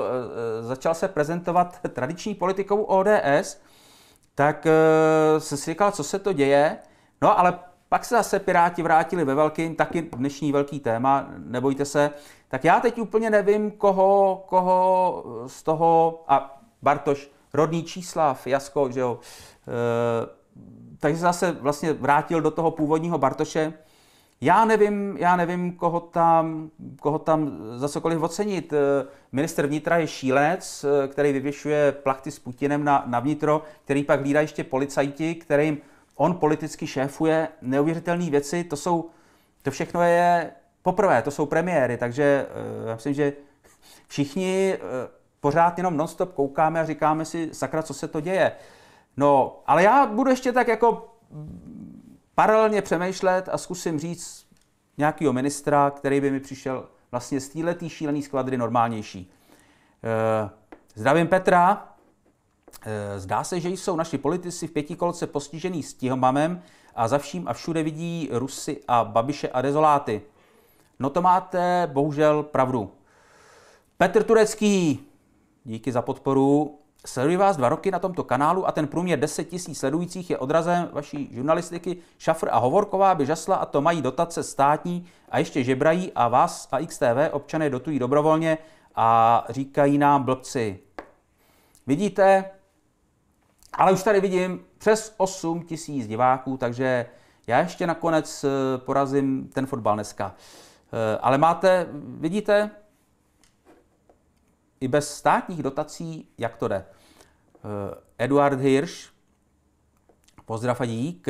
Speaker 1: uh, začal se prezentovat tradiční politikou ODS, tak uh, se si říkal, co se to děje. No ale pak se zase Piráti vrátili ve velkým, taky dnešní velký téma, nebojte se. Tak já teď úplně nevím, koho, koho z toho, a Bartoš, rodný Číslav, Jasko, že jo, e, takže zase vlastně vrátil do toho původního Bartoše. Já nevím, já nevím koho, tam, koho tam za cokoliv ocenit. Eh, Minister vnitra je šílec, eh, který vyvěšuje plachty s Putinem na, na vnitro, který pak hlídá ještě policajti, kterým on politicky šéfuje neuvěřitelné věci, to jsou, to všechno je poprvé, to jsou premiéry, takže eh, já myslím, že všichni eh, pořád jenom nonstop koukáme a říkáme si, sakra, co se to děje. No, ale já budu ještě tak jako paralelně přemýšlet a zkusím říct nějakého ministra, který by mi přišel vlastně z této šílené skladry normálnější. Eh, zdravím Petra. Eh, zdá se, že jsou naši politici v pětikolce postižený stihomamem a za vším a všude vidí Rusy a Babiše a dezoláty. No to máte bohužel pravdu. Petr Turecký, díky za podporu. Sleduji vás dva roky na tomto kanálu a ten průměr 10 000 sledujících je odrazem vaší žurnalistiky. Šafr a Hovorková by žasla a to mají dotace státní a ještě žebrají a vás a XTV občané dotují dobrovolně a říkají nám blbci. Vidíte, ale už tady vidím přes 8 tisíc diváků, takže já ještě nakonec eh, porazím ten fotbal dneska. Eh, ale máte, vidíte, i bez státních dotací, jak to jde. Eh, Eduard Hirsch, pozdrav a dík.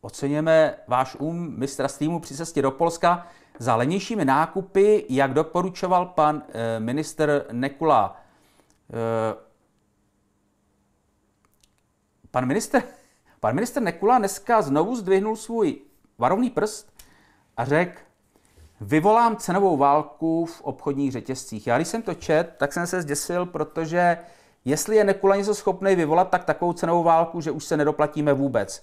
Speaker 1: Oceněme váš um mistra z týmu při cestě do Polska za lenějšími nákupy, jak doporučoval pan minister Nekula. Pan minister, pan minister Nekula dneska znovu zdvihnul svůj varovný prst a řekl, vyvolám cenovou válku v obchodních řetězcích. Já když jsem to čet, tak jsem se zděsil, protože jestli je Nekula něco schopný vyvolat, tak takovou cenovou válku, že už se nedoplatíme vůbec.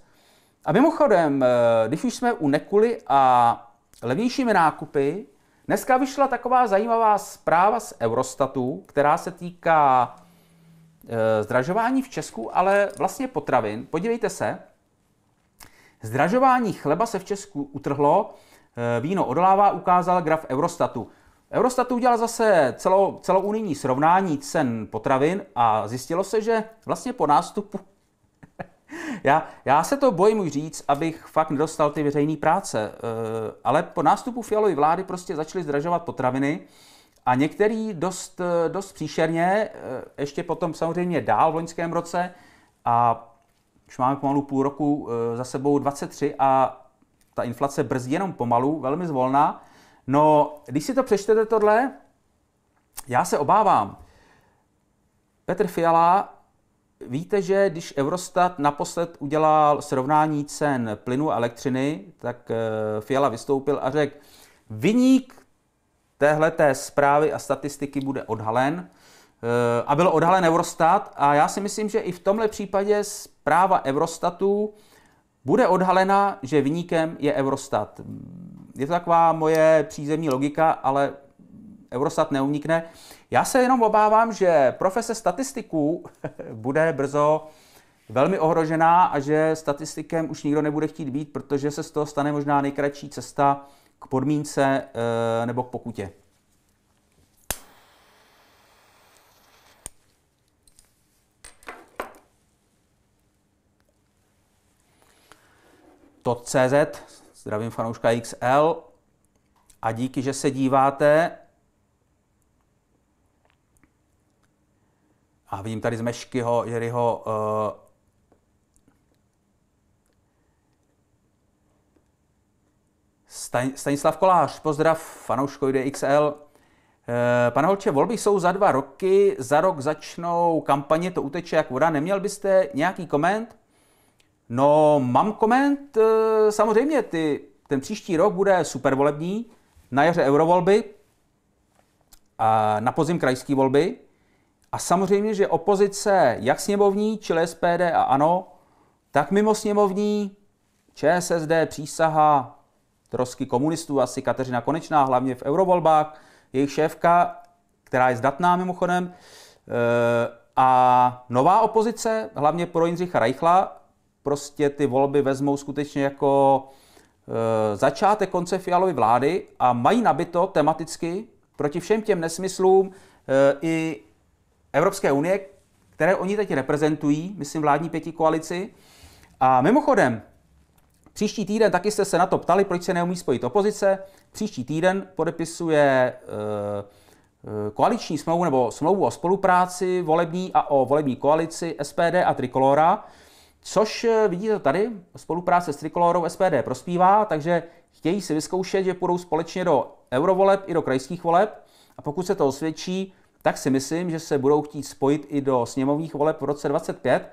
Speaker 1: A mimochodem, eh, když už jsme u Nekuly a levnějšími nákupy, dneska vyšla taková zajímavá zpráva z Eurostatu, která se týká Eh, zdražování v Česku, ale vlastně potravin. Podívejte se, zdražování chleba se v Česku utrhlo, eh, víno odolává, ukázal graf Eurostatu. Eurostatu udělal zase celo, unijní srovnání cen potravin a zjistilo se, že vlastně po nástupu já, já se to bojím už říct, abych fakt nedostal ty veřejné práce, eh, ale po nástupu fialové vlády prostě začaly zdražovat potraviny, a některý dost, eh, dost příšerně, eh, ještě potom samozřejmě dál v loňském roce a už máme pomalu půl roku eh, za sebou 23 a ta inflace brzdí jenom pomalu, velmi zvolná. No, když si to přečtete tohle, já se obávám. Petr Fiala, víte, že když Eurostat naposled udělal srovnání cen plynu a elektřiny, tak Fiala vystoupil a řekl, vyník té zprávy a statistiky bude odhalen. Eh, a byl odhalen Eurostat a já si myslím, že i v tomhle případě zpráva Eurostatu bude odhalena, že vyníkem je Eurostat. Je to taková moje přízemní logika, ale Eurostat neunikne. Já se jenom obávám, že profese statistiků bude brzo velmi ohrožená a že statistikem už nikdo nebude chtít být, protože se z toho stane možná nejkratší cesta k podmínce eh, nebo k pokutě. To CZ, zdravím fanouška XL a díky, že se díváte. A vidím tady z Meškyho, Jerryho, Stanislav Kolář, pozdrav fanouškoj DXL. Eh, pane Holče, volby jsou za dva roky, za rok začnou kampaně, to uteče jak voda. Neměl byste nějaký koment? No, mám koment, eh, samozřejmě, ty, ten příští rok bude supervolební, na jaře eurovolby, a na pozim krajské volby. A samozřejmě, že opozice, jak sněmovní, čili SPD a ANO, tak mimo sněmovní, ČSSD, přísaha, trosky komunistů, asi Kateřina Konečná, hlavně v eurovolbách, jejich šéfka, která je zdatná mimochodem, eh, a nová opozice, hlavně pro Jindřicha Reichla, prostě ty volby vezmou skutečně jako eh, začátek konce Fialovy vlády a mají nabito tematicky proti všem těm nesmyslům eh, i Evropské unie, které oni teď reprezentují, myslím vládní pěti koalici. A mimochodem, Příští týden taky jste se na to ptali, proč se neumí spojit opozice. Příští týden podepisuje eh, eh, koaliční smlouvu nebo smlouvu o spolupráci volební a o volební koalici SPD a Trikolora, což eh, vidíte tady, spolupráce s Trikolorou SPD prospívá, takže chtějí si vyzkoušet, že půjdou společně do eurovoleb i do krajských voleb a pokud se to osvědčí, tak si myslím, že se budou chtít spojit i do sněmovních voleb v roce 2025.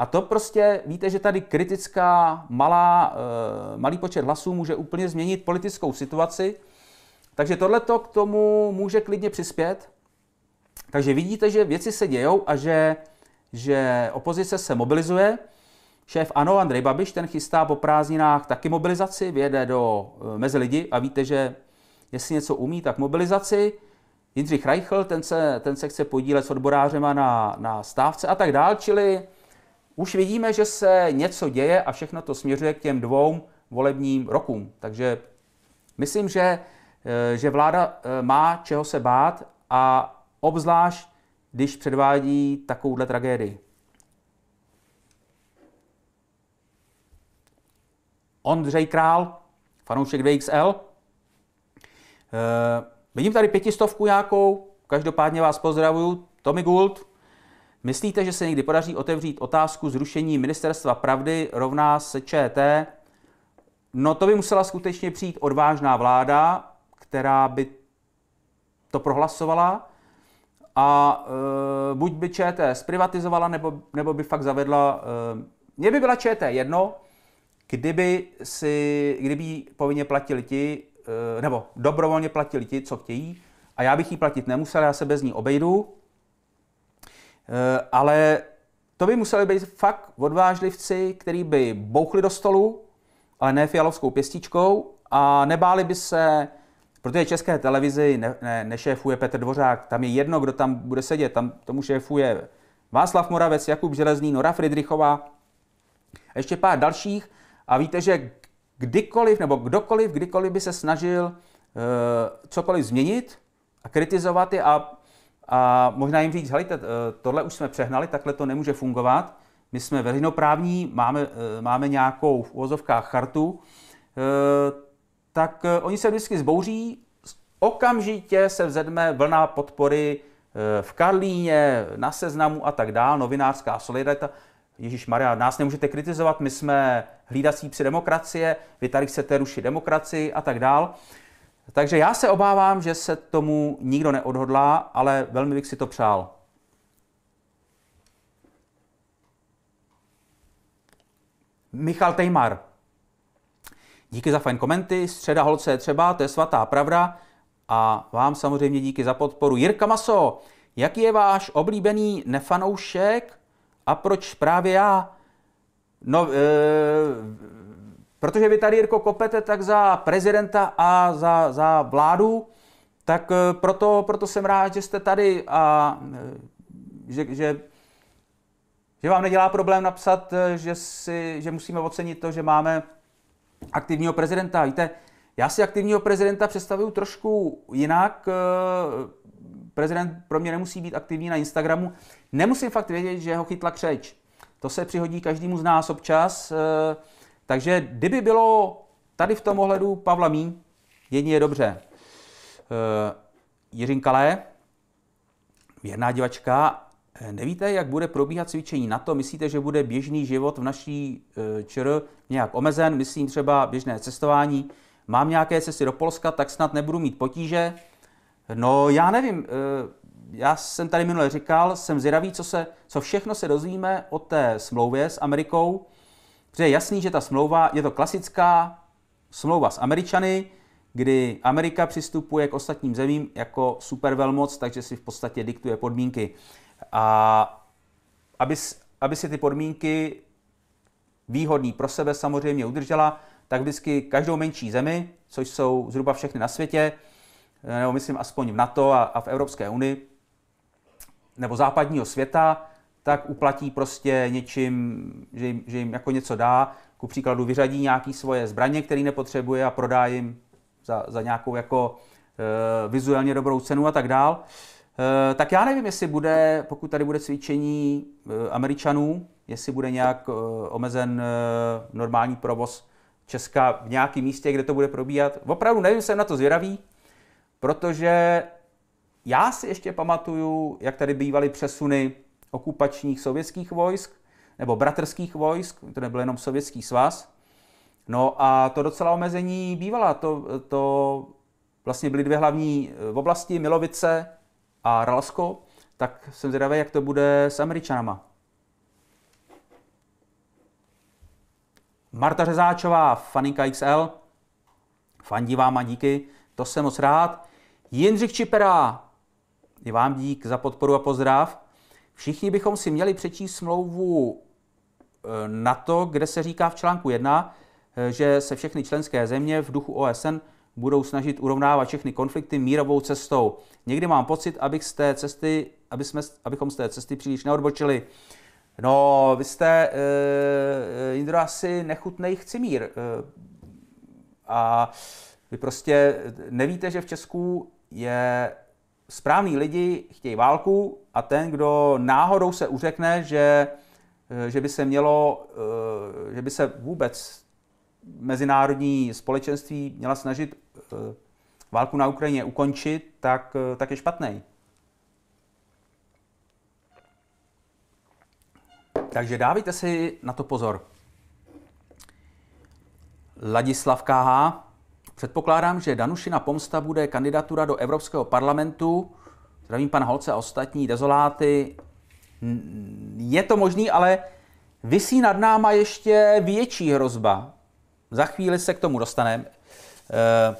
Speaker 1: A to prostě, víte, že tady kritická malá, eh, malý počet hlasů může úplně změnit politickou situaci, takže tohle k tomu může klidně přispět. Takže vidíte, že věci se dějou a že, že opozice se mobilizuje. Šéf ANO Andrej Babiš, ten chystá po prázdninách taky mobilizaci, vyjede do, eh, mezi lidi a víte, že jestli něco umí, tak mobilizaci. Jindřich Reichl, ten se, ten se chce podílet s odborářema na, na stávce a tak dál, čili už vidíme, že se něco děje a všechno to směřuje k těm dvou volebním rokům. Takže myslím, že, eh, že vláda eh, má čeho se bát a obzvlášť, když předvádí takovouhle tragédii. Ondřej Král, fanoušek DXL. E, eh, vidím tady pětistovku nějakou, každopádně vás pozdravuju. Tommy Gould, Myslíte, že se někdy podaří otevřít otázku zrušení ministerstva pravdy rovná se ČT? No to by musela skutečně přijít odvážná vláda, která by to prohlasovala a e, buď by ČT zprivatizovala, nebo, nebo by fakt zavedla... E, eh, mě by byla ČT jedno, kdyby, si, kdyby povinně platili ti, e, nebo dobrovolně platili ti, co chtějí, a já bych jí platit nemusel, já se bez ní obejdu, Eh, ale to by museli být fakt odvážlivci, který by bouchli do stolu, ale ne fialovskou pěstičkou a nebáli by se, protože české televizi ne, ne, nešéfuje Petr Dvořák, tam je jedno, kdo tam bude sedět, tam tomu šéfuje Václav Moravec, Jakub Železný, Nora Fridrichová a ještě pár dalších a víte, že kdykoliv nebo kdokoliv, kdykoliv by se snažil e, cokoliv změnit a kritizovat je a a možná jim říct, helejte, tohle už jsme přehnali, takhle to nemůže fungovat, my jsme veřejnoprávní, máme, eh, máme nějakou v úvozovkách chartu, eh, tak eh, oni se vždycky zbouří, okamžitě se vzedme vlna podpory v Karlíně, na seznamu a tak dále, novinářská solidarita. Ježíš Maria, nás nemůžete kritizovat, my jsme hlídací při demokracie, vy tady chcete rušit demokracii a tak dále. Takže já se obávám, že se tomu nikdo neodhodlá, ale velmi bych si to přál. Michal Tejmar. Díky za fajn komenty. Středa holce je třeba, to je svatá pravda. A vám samozřejmě díky za podporu. Jirka Maso, jaký je váš oblíbený nefanoušek a proč právě já? No, e, Protože vy tady, Jirko, kopete tak za prezidenta a za, za vládu, tak eh, proto, proto jsem rád, že jste tady a eh, že, že, že vám nedělá problém napsat, eh, že, si, že musíme ocenit to, že máme aktivního prezidenta. Víte, já si aktivního prezidenta představuju trošku jinak. Prezident pro mě nemusí být aktivní na Instagramu. Nemusím fakt vědět, že ho chytla křeč. To se přihodí každému z nás občas. Takže kdyby bylo tady v tom ohledu Pavla Mí, jedině je dobře. Eh, Jiřin Kalé, věrná divačka, eh, nevíte, jak bude probíhat cvičení na to? Myslíte, že bude běžný život v naší eh, ČR nějak omezen? Myslím třeba běžné cestování. Mám nějaké cesty do Polska, tak snad nebudu mít potíže. No, já nevím, já jsem tady minule říkal, jsem zvědavý, co, se, co všechno se dozvíme o té smlouvě s Amerikou. Protože je jasný, že ta smlouva, je to klasická smlouva s Američany, kdy Amerika přistupuje k ostatním zemím jako supervelmoc, takže si v podstatě diktuje podmínky. A aby, aby si ty podmínky výhodný pro sebe samozřejmě udržela, tak vždycky každou menší zemi, což jsou zhruba všechny na světě, eh, nebo myslím aspoň v NATO a, a v Evropské unii, nebo západního světa, tak uplatí prostě něčím, že jim, že jim jako něco dá, ku příkladu vyřadí nějaké svoje zbraně, které nepotřebuje a prodá jim za, za nějakou jako e, vizuálně dobrou cenu a tak dál. E, tak já nevím, jestli bude, pokud tady bude cvičení e, Američanů, jestli bude nějak e, omezen e, normální provoz Česka v nějakém místě, kde to bude probíhat. Opravdu nevím, jsem na to zvědavý, protože já si ještě pamatuju, jak tady bývaly přesuny okupačních sovětských vojsk, nebo bratrských vojsk, to nebyl jenom sovětský svaz. No a to docela omezení bývala. To, to vlastně byly dvě hlavní eh, oblasti, Milovice a Ralsko, tak jsem zvědavý, jak to bude s Američanama. Marta Řezáčová, faninka XL, fandí vám a díky, to jsem moc rád. Jindřich Čipera, i vám dík za podporu a pozdrav. Všichni bychom si měli přečíst smlouvu eh, na to, kde se říká v článku 1, eh, že se všechny členské země v duchu OSN budou snažit urovnávat všechny konflikty mírovou cestou. Někdy mám pocit, abych z té cesty, aby jsme, abychom z té cesty příliš neodbočili. No, vy jste, e, eh, Indro, asi nechutnej mír. E, a vy prostě nevíte, že v Česku je správní lidi chtějí válku a ten, kdo náhodou se uřekne, že, eh, že by se mělo, eh, že by se vůbec mezinárodní společenství měla snažit eh, válku na Ukrajině ukončit, tak, tak je špatný. Takže dávejte si na to pozor. Ladislav K.H. Předpokládám, že Danušina pomsta bude kandidatura do Evropského parlamentu. Zdravím pana Holce a ostatní dezoláty. Je to možný, ale vysí nad náma ještě větší hrozba. Za chvíli se k tomu dostaneme. Eh,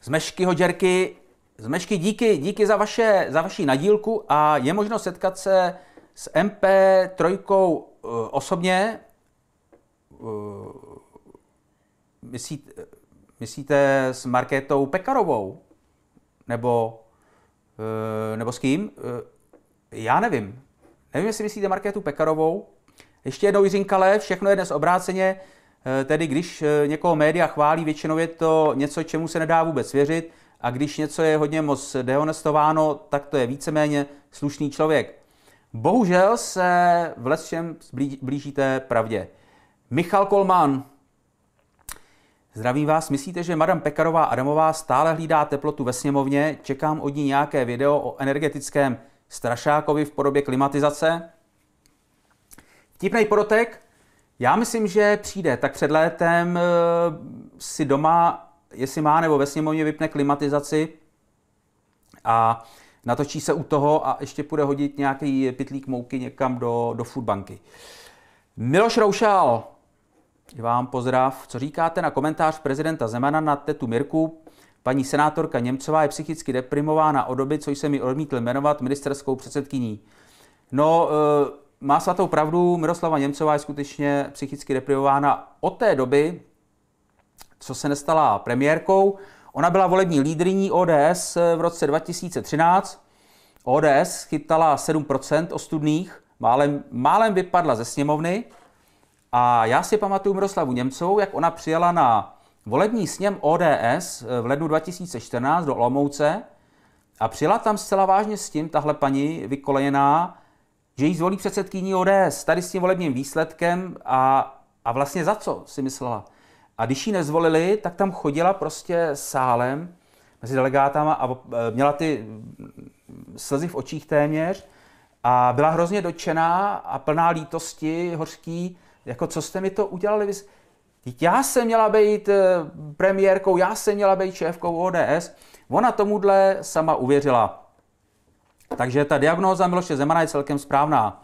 Speaker 1: z Mešky Hoďerky, z Mešky díky, díky za, vaše, za vaši nadílku a je možno setkat se s MP3 eh, osobně eh, myslí, myslíte s Markétou Pekarovou? Nebo, eh, nebo s kým? Eh, já nevím. Nevím, jestli myslíte Markétu Pekarovou. Ještě jednou Jiřinka Lev, všechno je dnes obráceně. Eh, tedy když někoho média chválí, většinou je to něco, čemu se nedá vůbec věřit. A když něco je hodně moc dehonestováno, tak to je víceméně slušný člověk. Bohužel se v lesčem blížíte pravdě. Michal Kolman, Zdravím vás, myslíte, že Madame Pekarová Adamová stále hlídá teplotu ve sněmovně? Čekám od ní nějaké video o energetickém strašákovi v podobě klimatizace? Vtipnej porotek? Já myslím, že přijde. Tak před létem eh, si doma, jestli má nebo ve sněmovně, vypne klimatizaci a natočí se u toho a ještě půjde hodit nějaký pitlík mouky někam do, do foodbanky. Miloš Roušal. Vám pozdrav. Co říkáte na komentář prezidenta Zemana na tetu Mirku? Paní senátorka Němcová je psychicky deprimována od doby, co jsem mi odmítl jmenovat ministerskou předsedkyní. No, eh, má svatou pravdu, Miroslava Němcová je skutečně psychicky deprimována od té doby, co se nestala premiérkou. Ona byla volební lídriní ODS eh, v roce 2013. ODS chytala 7% ostudných, málem, málem vypadla ze sněmovny. A já si pamatuju Miroslavu Němcovou, jak ona přijela na volební sněm ODS eh, v lednu 2014 do Olomouce a přijela tam zcela vážně s tím, tahle paní vykolejená, že jí zvolí předsedkyní ODS tady s tím volebním výsledkem a, a vlastně za co si myslela. A když ji nezvolili, tak tam chodila prostě sálem mezi delegátama a eh, měla ty mm, slzy v očích téměř a byla hrozně dočená a plná lítosti hořký, jako co jste mi to udělali? Já jsem měla být eh, premiérkou, já jsem měla být šéfkou ODS. Ona tomuhle sama uvěřila. Takže ta diagnóza Miloše Zemana je celkem správná.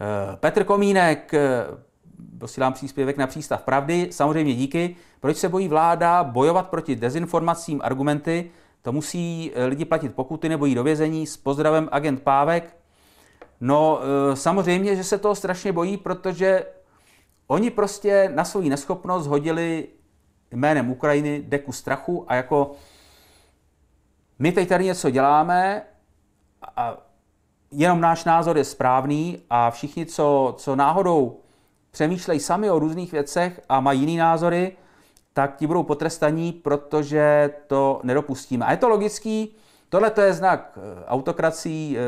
Speaker 1: Eh, Petr Komínek, eh, posílám prostě příspěvek na přístav pravdy, samozřejmě díky. Proč se bojí vláda bojovat proti dezinformacím argumenty? To musí lidi platit pokuty nebo jít do vězení. S pozdravem agent Pávek. No samozřejmě, že se toho strašně bojí, protože Oni prostě na svou neschopnost hodili jménem Ukrajiny deku strachu a jako my teď tady něco děláme a jenom náš názor je správný a všichni, co, co náhodou přemýšlejí sami o různých věcech a mají jiný názory, tak ti budou potrestaní, protože to nedopustíme. A je to logický, tohle to je znak eh, autokrací, eh,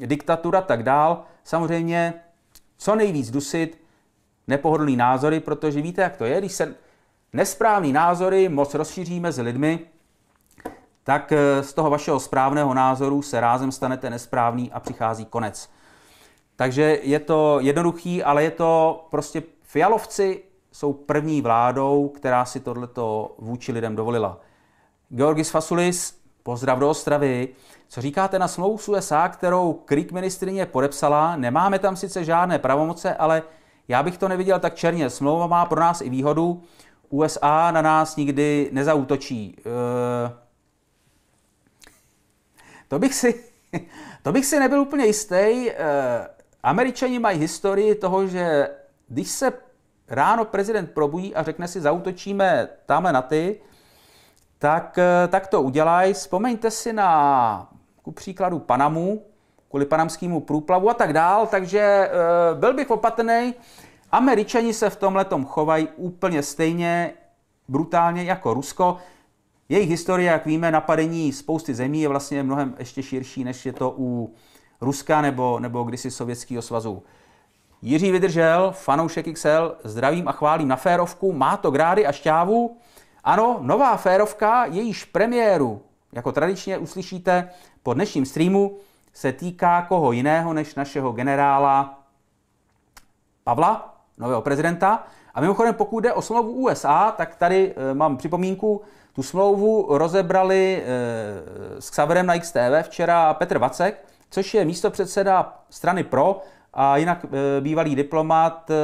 Speaker 1: eh, diktatura tak dál. Samozřejmě co nejvíc dusit nepohodlný názory, protože víte, jak to je, když se nesprávný názory moc rozšíří mezi lidmi, tak eh, z toho vašeho správného názoru se rázem stanete nesprávný a přichází konec. Takže je to jednoduchý, ale je to prostě fialovci jsou první vládou, která si tohleto vůči lidem dovolila. Georgis Fasulis, pozdrav do Ostravy. Co říkáte na smlouvu USA, kterou Krik ministrině podepsala? Nemáme tam sice žádné pravomoce, ale já bych to neviděl tak černě. Smlouva má pro nás i výhodu. USA na nás nikdy nezautočí. Eh, to bych si, to bych si nebyl úplně jistý. Eh, Američani mají historii toho, že když se ráno prezident probudí a řekne si, zautočíme tamhle na ty, tak, eh, tak to udělají. Vzpomeňte si na ku příkladu Panamu, kvůli panamskému průplavu a tak dál, takže e, byl bych opatrný. Američani se v tom letom chovají úplně stejně brutálně jako Rusko. Jejich historie, jak víme, napadení spousty zemí je vlastně mnohem ještě širší, než je to u Ruska nebo, nebo kdysi Sovětského svazu. Jiří vydržel, fanoušek XL, zdravím a chválím na férovku, má to grády a šťávu. Ano, nová férovka, jejíž premiéru, jako tradičně uslyšíte po dnešním streamu, se týká koho jiného než našeho generála Pavla, nového prezidenta. A mimochodem, pokud jde o smlouvu USA, tak tady e, mám připomínku, tu smlouvu rozebrali e, s Xaverem na XTV včera Petr Vacek, což je místo předseda strany PRO a jinak e, bývalý diplomat e,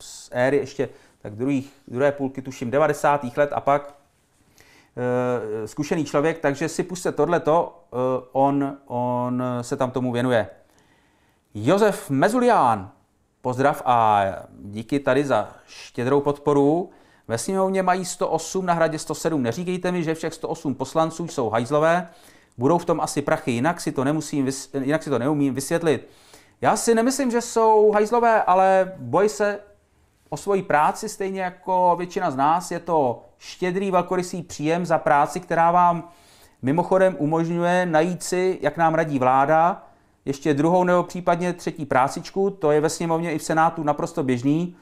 Speaker 1: z éry ještě tak druhých, druhé půlky, tuším, 90. let a pak Eh, zkušený člověk, takže si puste tohleto, eh, on, on se tam tomu věnuje. Josef Mezulián, pozdrav a díky tady za štědrou podporu. Ve sněmovně mají 108, na hradě 107. Neříkejte mi, že všech 108 poslanců jsou hajzlové. Budou v tom asi prachy, jinak si to, nemusím, jinak si to neumím vysvětlit. Já si nemyslím, že jsou hajzlové, ale boj se o svoji práci stejně jako většina z nás. Je to štědrý velkorysý příjem za práci, která vám mimochodem umožňuje najít si, jak nám radí vláda, ještě druhou nebo případně třetí prácičku, to je ve sněmovně i v Senátu naprosto běžný,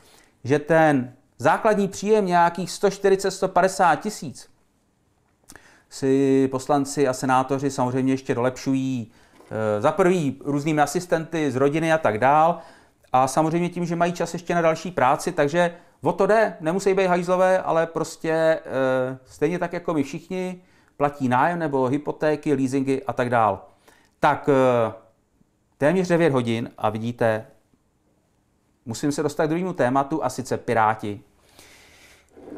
Speaker 1: že ten základní příjem nějakých 140-150 tisíc si poslanci a senátoři samozřejmě ještě dolepšují eh, za prvý různými asistenty z rodiny a tak dál. A samozřejmě tím, že mají čas ještě na další práci, takže O to jde, nemusí být hajzlové, ale prostě e, stejně tak jako my všichni platí nájem nebo hypotéky, leasingy a tak dál. Tak e, téměř 9 hodin a vidíte, musím se dostat k druhému tématu a sice Piráti.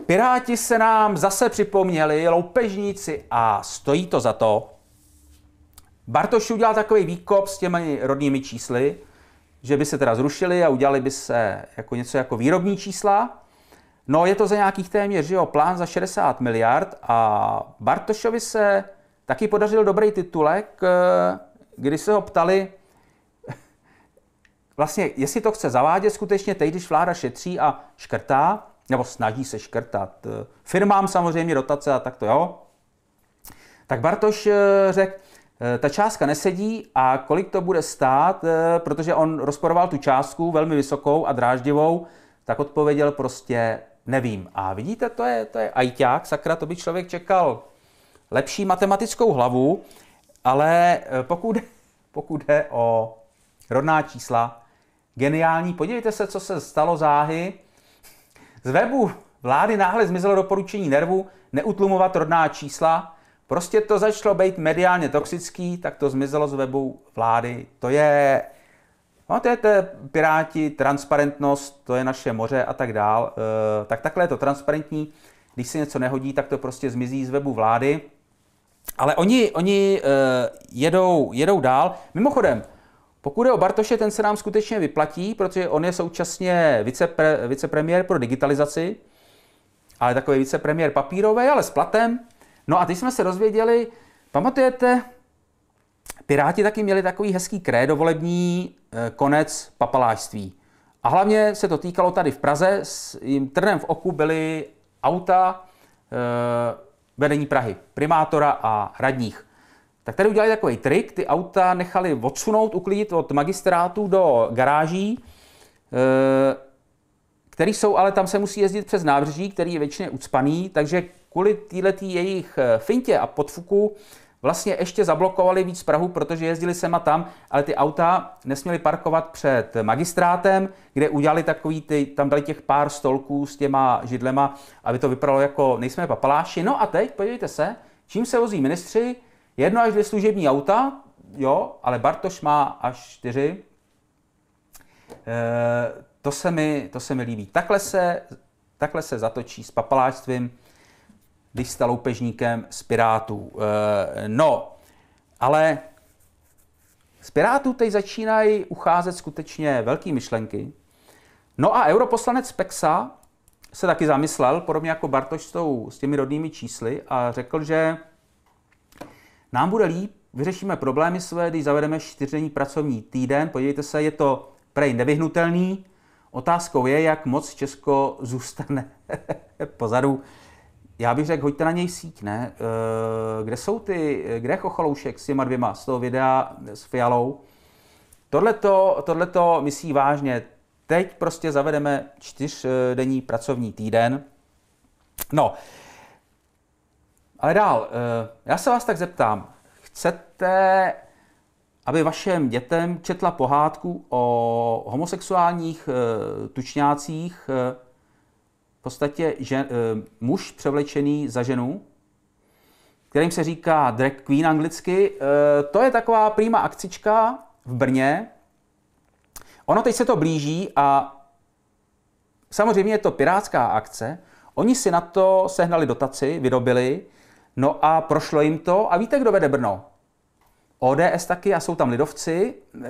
Speaker 1: Piráti se nám zase připomněli, loupežníci a stojí to za to. Bartoš udělal takový výkop s těmi rodnými čísly že by se teda zrušili a udělali by se jako něco jako výrobní čísla. No je to za nějakých téměř, že jo, plán za 60 miliard a Bartošovi se taky podařil dobrý titulek, eh, kdy se ho ptali, vlastně, jestli to chce zavádět skutečně teď, když vláda šetří a škrtá, nebo snaží se škrtat, eh, firmám samozřejmě dotace a tak to, jo. Tak Bartoš eh, řekl, Eh, ta částka nesedí a kolik to bude stát, eh, protože on rozporoval tu částku velmi vysokou a dráždivou, tak odpověděl prostě nevím. A vidíte, to je, to je ajťák, sakra, to by člověk čekal lepší matematickou hlavu, ale eh, pokud, pokud jde o rodná čísla, geniální. Podívejte se, co se stalo záhy. Z webu vlády náhle zmizelo doporučení nervu neutlumovat rodná čísla, Prostě to začalo být mediálně toxický, tak to zmizelo z webu vlády. To je, no to je to piráti, transparentnost, to je naše moře a tak dál. E, tak takhle je to transparentní. Když se něco nehodí, tak to prostě zmizí z webu vlády. Ale oni, oni e, jedou, jedou dál. Mimochodem, pokud je o Bartoše, ten se nám skutečně vyplatí, protože on je současně vicepre, vicepremiér pro digitalizaci, ale takový vicepremiér papírový, ale s platem, No a teď jsme se dozvěděli, pamatujete, Piráti taky měli takový hezký krédo volební eh, konec papalářství. A hlavně se to týkalo tady v Praze, s jim trnem v oku byly auta e, vedení Prahy, primátora a radních. Tak tady udělali takový trik, ty auta nechali odsunout, uklidit od magistrátu do garáží, e, který jsou, ale tam se musí jezdit přes nábřeží, který je většině ucpaný, takže kvůli této jejich eh, fintě a podfuku vlastně ještě zablokovali víc Prahu, protože jezdili sem a tam, ale ty auta nesměli parkovat před magistrátem, kde udělali takový, ty, tam dali těch pár stolků s těma židlema, aby to vypadalo jako nejsme papaláši. No a teď, podívejte se, čím se vozí ministři, jedno až dvě služební auta, jo, ale Bartoš má až čtyři. E, to, se mi, to se mi líbí. Takhle se, takhle se zatočí s papaláctvím když stal loupežníkem z Pirátů. Eh, no, ale z Pirátů teď začínají ucházet skutečně velké myšlenky. No a europoslanec Pexa se taky zamyslel, podobně jako Bartoš s, tou, s těmi rodnými čísly a řekl, že nám bude líp, vyřešíme problémy své, když zavedeme čtyřdenní pracovní týden. Podívejte se, je to prej nevyhnutelný. Otázkou je, jak moc Česko zůstane pozadu já bych řekl, hoďte na něj síť, ne? Eh, kde jsou ty, kde je Chocholoušek s těma dvěma z toho videa s Fialou? Tohleto, tohleto myslí vážně. Teď prostě zavedeme čtyřdenní pracovní týden. No, ale dál, eh, já se vás tak zeptám. Chcete, aby vašem dětem četla pohádku o homosexuálních eh, tučňácích, podstatě žen, eh, muž převlečený za ženu, kterým se říká drag queen anglicky. Eh, to je taková prýma akcička v Brně. Ono teď se to blíží a samozřejmě je to pirátská akce. Oni si na to sehnali dotaci, vydobili, no a prošlo jim to. A víte, kdo vede Brno? ODS taky a jsou tam lidovci. Eh,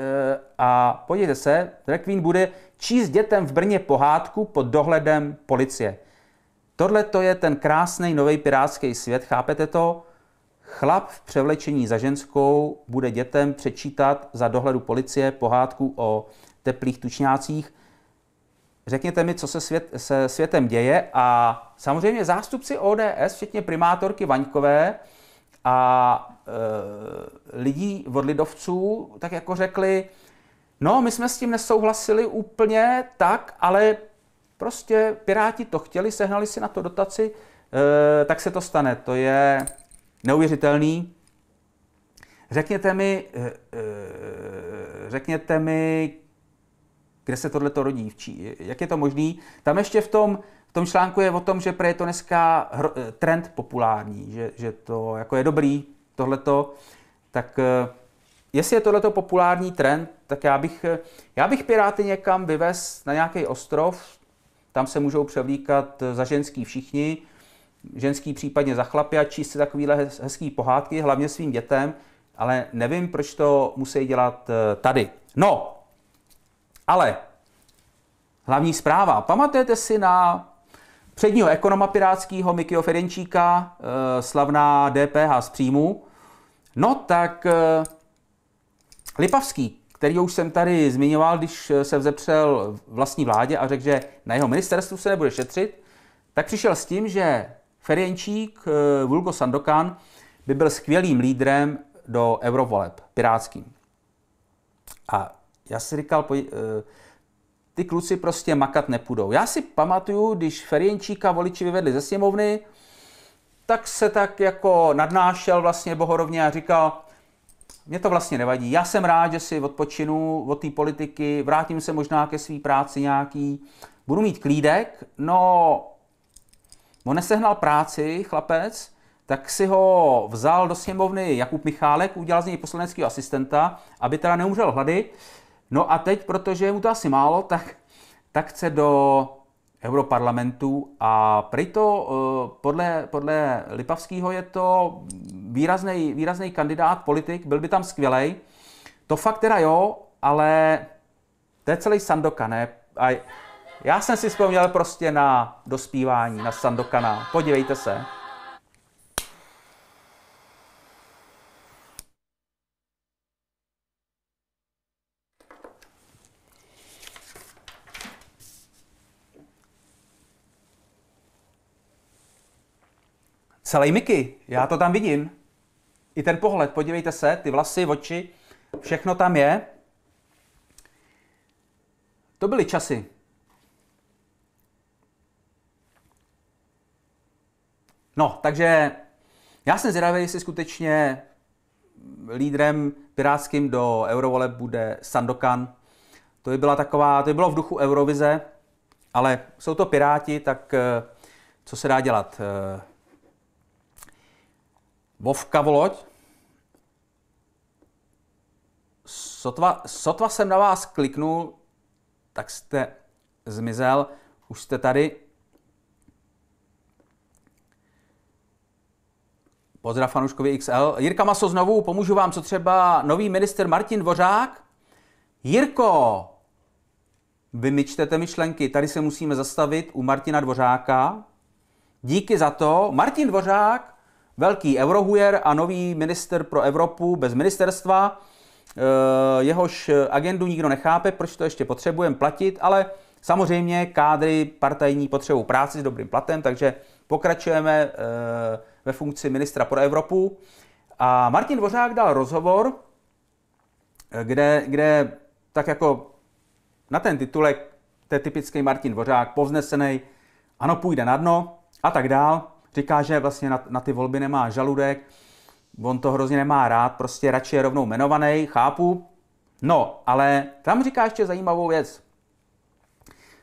Speaker 1: a podívejte se, drag queen bude číst dětem v Brně pohádku pod dohledem policie. Tohle to je ten krásný nový pirátský svět, chápete to? Chlap v převlečení za ženskou bude dětem přečítat za dohledu policie pohádku o teplých tučňácích. Řekněte mi, co se, svět, se světem děje a samozřejmě zástupci ODS, včetně primátorky Vaňkové a Eh, lidí od lidovců tak jako řekli, no my jsme s tím nesouhlasili úplně tak, ale prostě Piráti to chtěli, sehnali si na to dotaci, eh, tak se to stane. To je neuvěřitelný. Řekněte mi, eh, řekněte mi, kde se tohle to rodí, jak je to možný. Tam ještě v tom, v tom článku je o tom, že je to dneska trend populární, že, že to jako je dobrý tohleto, tak eh, jestli je tohleto populární trend, tak já bych, eh, já bych Piráty někam vyvez na nějaký ostrov, tam se můžou převlíkat eh, za ženský všichni, ženský případně za chlapy a číst si takovýhle hezký pohádky, hlavně svým dětem, ale nevím, proč to musí dělat tady. No, ale hlavní zpráva. Pamatujete si na předního ekonoma pirátského Mikio Ferenčíka, slavná DPH z příjmu, No tak eh, Lipavský, který už jsem tady zmiňoval, když eh, se vzepřel vlastní vládě a řekl, že na jeho ministerstvu se nebude šetřit, tak přišel s tím, že Ferjenčík, eh, Vulgo Sandokan, by byl skvělým lídrem do eurovoleb, pirátským. A já si říkal, ty kluci prostě makat nepůjdou. Já si pamatuju, když Ferienčíka voliči vyvedli ze sněmovny, tak se tak jako nadnášel vlastně bohorovně a říkal, mě to vlastně nevadí, já jsem rád, že si odpočinu od té politiky, vrátím se možná ke své práci nějaký, budu mít klídek, no, on nesehnal práci, chlapec, tak si ho vzal do sněmovny Jakub Michálek, udělal z něj poslaneckého asistenta, aby teda neumřel hlady. No a teď, protože mu to asi málo, tak, tak chce do europarlamentu a prý to eh, podle, podle Lipavského je to výrazný kandidát, politik, byl by tam skvělej. To fakt teda jo, ale to je celý Sandokané. A já jsem si vzpomněl prostě na dospívání, na Sandokana. Podívejte se. Celý Miky, já to tam vidím. I ten pohled, podívejte se, ty vlasy, oči, všechno tam je. To byly časy. No, takže já jsem zvědavý, jestli skutečně lídrem pirátským do eurovoleb bude Sandokan. To by byla taková, to by bylo v duchu Eurovize, ale jsou to piráti, tak eh, co se dá dělat? Eh, Vovka Voloď. Sotva, sotva jsem na vás kliknul, tak jste zmizel. Už jste tady. Pozdrav fanouškovi XL. Jirka Maso znovu, pomůžu vám, co třeba nový minister Martin Dvořák. Jirko, vy mi čtete myšlenky, tady se musíme zastavit u Martina Dvořáka. Díky za to. Martin Dvořák velký eurohujer a nový minister pro Evropu bez ministerstva, eh, jehož agendu nikdo nechápe, proč to ještě potřebujeme platit, ale samozřejmě kádry partajní potřebují práci s dobrým platem, takže pokračujeme eh, ve funkci ministra pro Evropu. A Martin Dvořák dal rozhovor, eh, kde, kde tak jako na ten titulek, to je typický Martin Dvořák, povznesený, ano, půjde na dno a tak dál říká, že vlastně na, na ty volby nemá žaludek, on to hrozně nemá rád, prostě radši je rovnou jmenovaný, chápu. No, ale tam říká ještě zajímavou věc.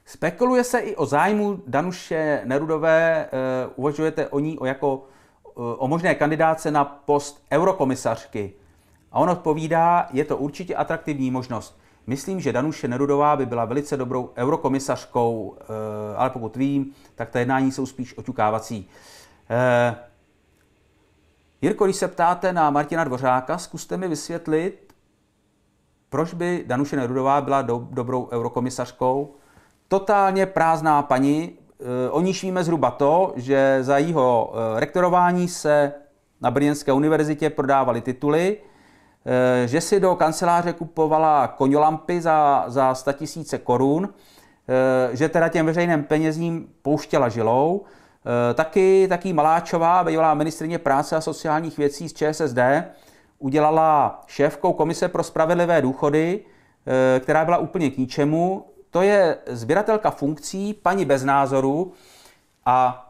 Speaker 1: Spekuluje se i o zájmu Danuše Nerudové, e, uvažujete o ní o jako eh, o možné kandidáce na post eurokomisařky. A on odpovídá, je to určitě atraktivní možnost. Myslím, že Danuše Nerudová by byla velice dobrou eurokomisařkou, eh, ale pokud vím, tak ta jednání jsou spíš oťukávací. Eh, Jirko, když se ptáte na Martina Dvořáka, zkuste mi vysvětlit, proč by Danuše Nerudová byla do, dobrou eurokomisařkou. Totálně prázdná paní, eh, o níž víme zhruba to, že za jeho eh, rektorování se na Brněnské univerzitě prodávaly tituly, eh, že si do kanceláře kupovala konolampy za, za 100 000 korun, eh, že teda těm veřejným penězím pouštěla žilou, Eh, taky, taky Maláčová, bývalá ministrině práce a sociálních věcí z ČSSD, udělala šéfkou Komise pro spravedlivé důchody, eh, která byla úplně k ničemu. To je sběratelka funkcí, paní bez názoru. A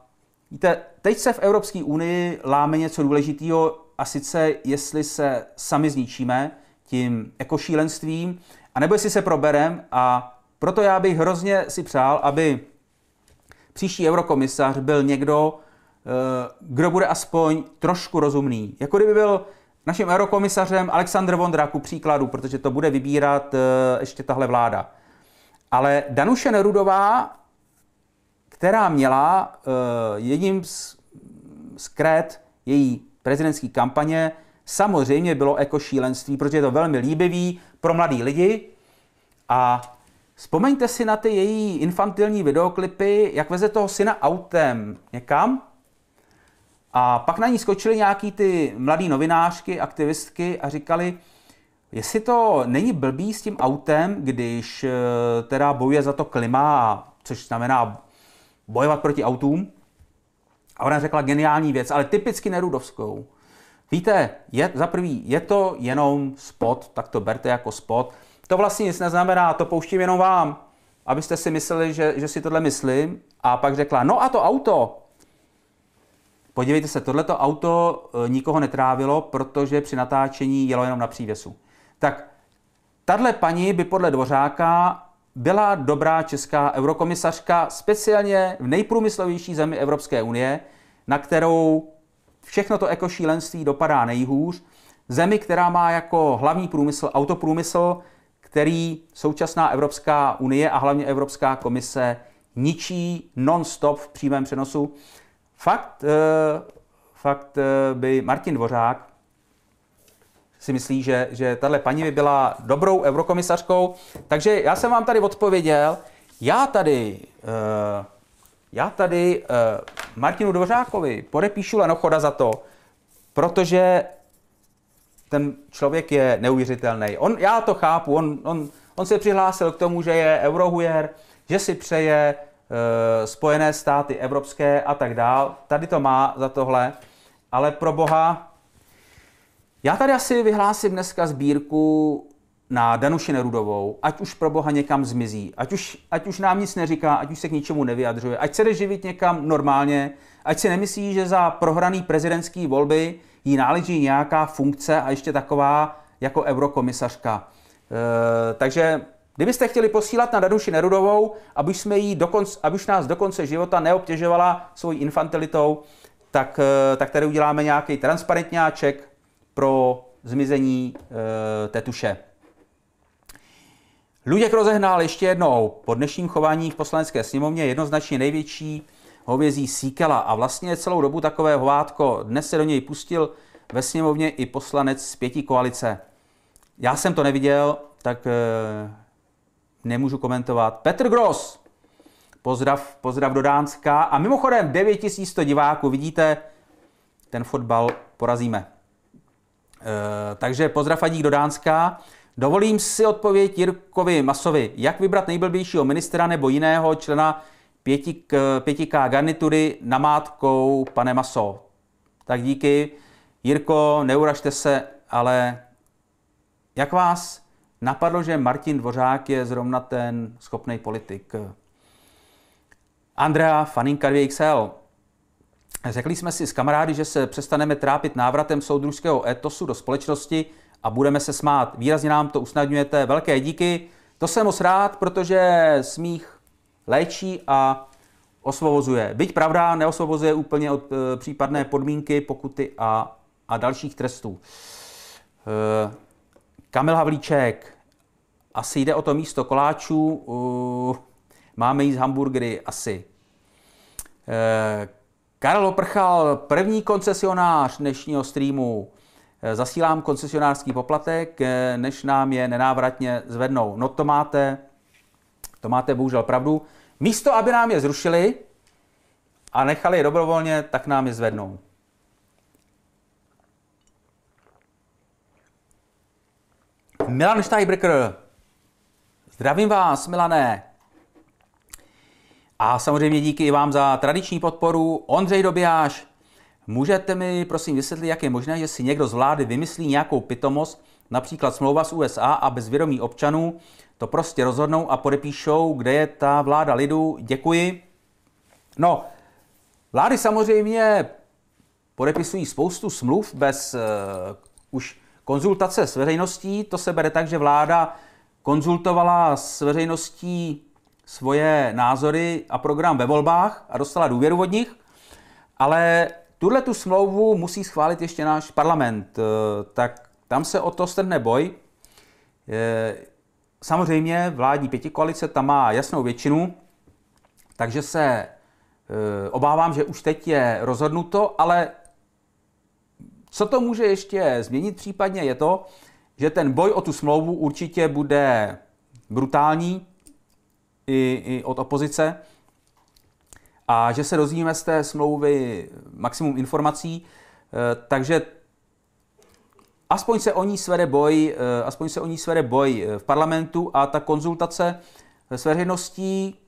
Speaker 1: víte, teď se v Evropské unii láme něco důležitého, a sice jestli se sami zničíme tím ekošílenstvím, anebo jestli se proberem a proto já bych hrozně si přál, aby příští eurokomisař byl někdo, eh, kdo bude aspoň trošku rozumný. Jako kdyby byl naším eurokomisařem Aleksandr Vondra, ku příkladu, protože to bude vybírat eh, ještě tahle vláda. Ale Danuše Nerudová, která měla eh, jedním z, z krét její prezidentské kampaně, samozřejmě bylo ekošílenství, protože je to velmi líbivý pro mladý lidi a Vzpomeňte si na ty její infantilní videoklipy, jak veze toho syna autem někam. A pak na ní skočili nějaký ty mladý novinářky, aktivistky a říkali, jestli to není blbý s tím autem, když eh, teda bojuje za to klima, což znamená bojovat proti autům. A ona řekla geniální věc, ale typicky nerudovskou. Víte, je, za prvý, je to jenom spot, tak to berte jako spot. To vlastně nic neznamená, to pouštím jenom vám, abyste si mysleli, že, že si tohle myslím. A pak řekla, no a to auto, Podívejte se, tohleto auto e, nikoho netrávilo, protože při natáčení jelo jenom na přívěsu. Tak tahle paní by podle Dvořáka byla dobrá česká eurokomisařka, speciálně v nejprůmyslovější zemi Evropské unie, na kterou všechno to ekošílenství dopadá nejhůř. Zemi, která má jako hlavní průmysl autoprůmysl který současná Evropská unie a hlavně Evropská komise ničí non-stop v přímém přenosu. Fakt, eh, fakt eh, by Martin Dvořák si myslí, že, že tahle paní by byla dobrou eurokomisařkou. Takže já jsem vám tady odpověděl. Já tady, eh, já tady Martinu Dvořákovi podepíšu lenochoda za to, protože ten člověk je neuvěřitelný. On, já to chápu, on, on, on se přihlásil k tomu, že je eurohujer, že si přeje e, Spojené státy evropské a tak dál. Tady to má za tohle, ale pro boha, já tady asi vyhlásím dneska sbírku na Danuši Nerudovou, ať už pro boha někam zmizí, ať už, ať už nám nic neříká, ať už se k ničemu nevyjadřuje, ať se jde živit někam normálně, Ať si nemyslí, že za prohraný prezidentský volby jí náleží nějaká funkce a ještě taková jako eurokomisařka. E, takže kdybyste chtěli posílat na Danuši Nerudovou, aby už, jsme jí dokonce, aby už nás do konce života neobtěžovala svou infantilitou, tak, e, tak tady uděláme nějaký transparentňáček pro zmizení e, tetuše. Luděk rozehnal ještě jednou po dnešním chování v poslanecké sněmovně jednoznačně největší hovězí síkela a vlastně celou dobu takové hovátko. Dnes se do něj pustil ve sněmovně i poslanec z pěti koalice. Já jsem to neviděl, tak e, nemůžu komentovat. Petr Gross, pozdrav, pozdrav do Dánska. A mimochodem 9100 diváků, vidíte, ten fotbal porazíme. E, takže pozdrav dík do Dánska. Dovolím si odpověď Jirkovi Masovi, jak vybrat nejblbějšího ministra nebo jiného člena pěti, 5K garnitury namátkou pane Maso. Tak díky. Jirko, neuražte se, ale jak vás napadlo, že Martin Dvořák je zrovna ten schopný politik? Andrea Faninka 2XL. Řekli jsme si s kamarády, že se přestaneme trápit návratem soudružského etosu do společnosti a budeme se smát. Výrazně nám to usnadňujete. Velké díky. To jsem moc rád, protože smích léčí a osvobozuje. Byť pravda, neosvobozuje úplně od e, případné podmínky, pokuty a, a dalších trestů. E, Kamil Havlíček, asi jde o to místo koláčů, e, máme jíst hamburgery asi. E, Karel Oprchal, první koncesionář dnešního streamu. E, zasílám koncesionářský poplatek, e, než nám je nenávratně zvednou. No to máte to máte bohužel pravdu. Místo, aby nám je zrušili a nechali je dobrovolně, tak nám je zvednou. Milan Steinbrecker. Zdravím vás, Milané. A samozřejmě díky i vám za tradiční podporu. Ondřej Dobijáš, můžete mi prosím vysvětlit, jak je možné, že si někdo z vlády vymyslí nějakou pitomost, například smlouva s USA a bez vědomí občanů to prostě rozhodnou a podepíšou, kde je ta vláda lidu, děkuji. No, vlády samozřejmě podepisují spoustu smluv bez uh, už konzultace s veřejností. To se bere tak, že vláda konzultovala s veřejností svoje názory a program ve volbách a dostala důvěru od nich, ale tuhle tu smlouvu musí schválit ještě náš parlament, eh, tak tam se o to strhne boj. Eh, Samozřejmě vládní pětikoalice, ta má jasnou většinu, takže se e, obávám, že už teď je rozhodnuto, ale co to může ještě změnit případně je to, že ten boj o tu smlouvu určitě bude brutální i, i od opozice a že se dozvíme z té smlouvy maximum informací, e, takže aspoň se o ní svede boj, eh, aspoň se o ní svede boj eh, v parlamentu a ta konzultace eh, s veřejností,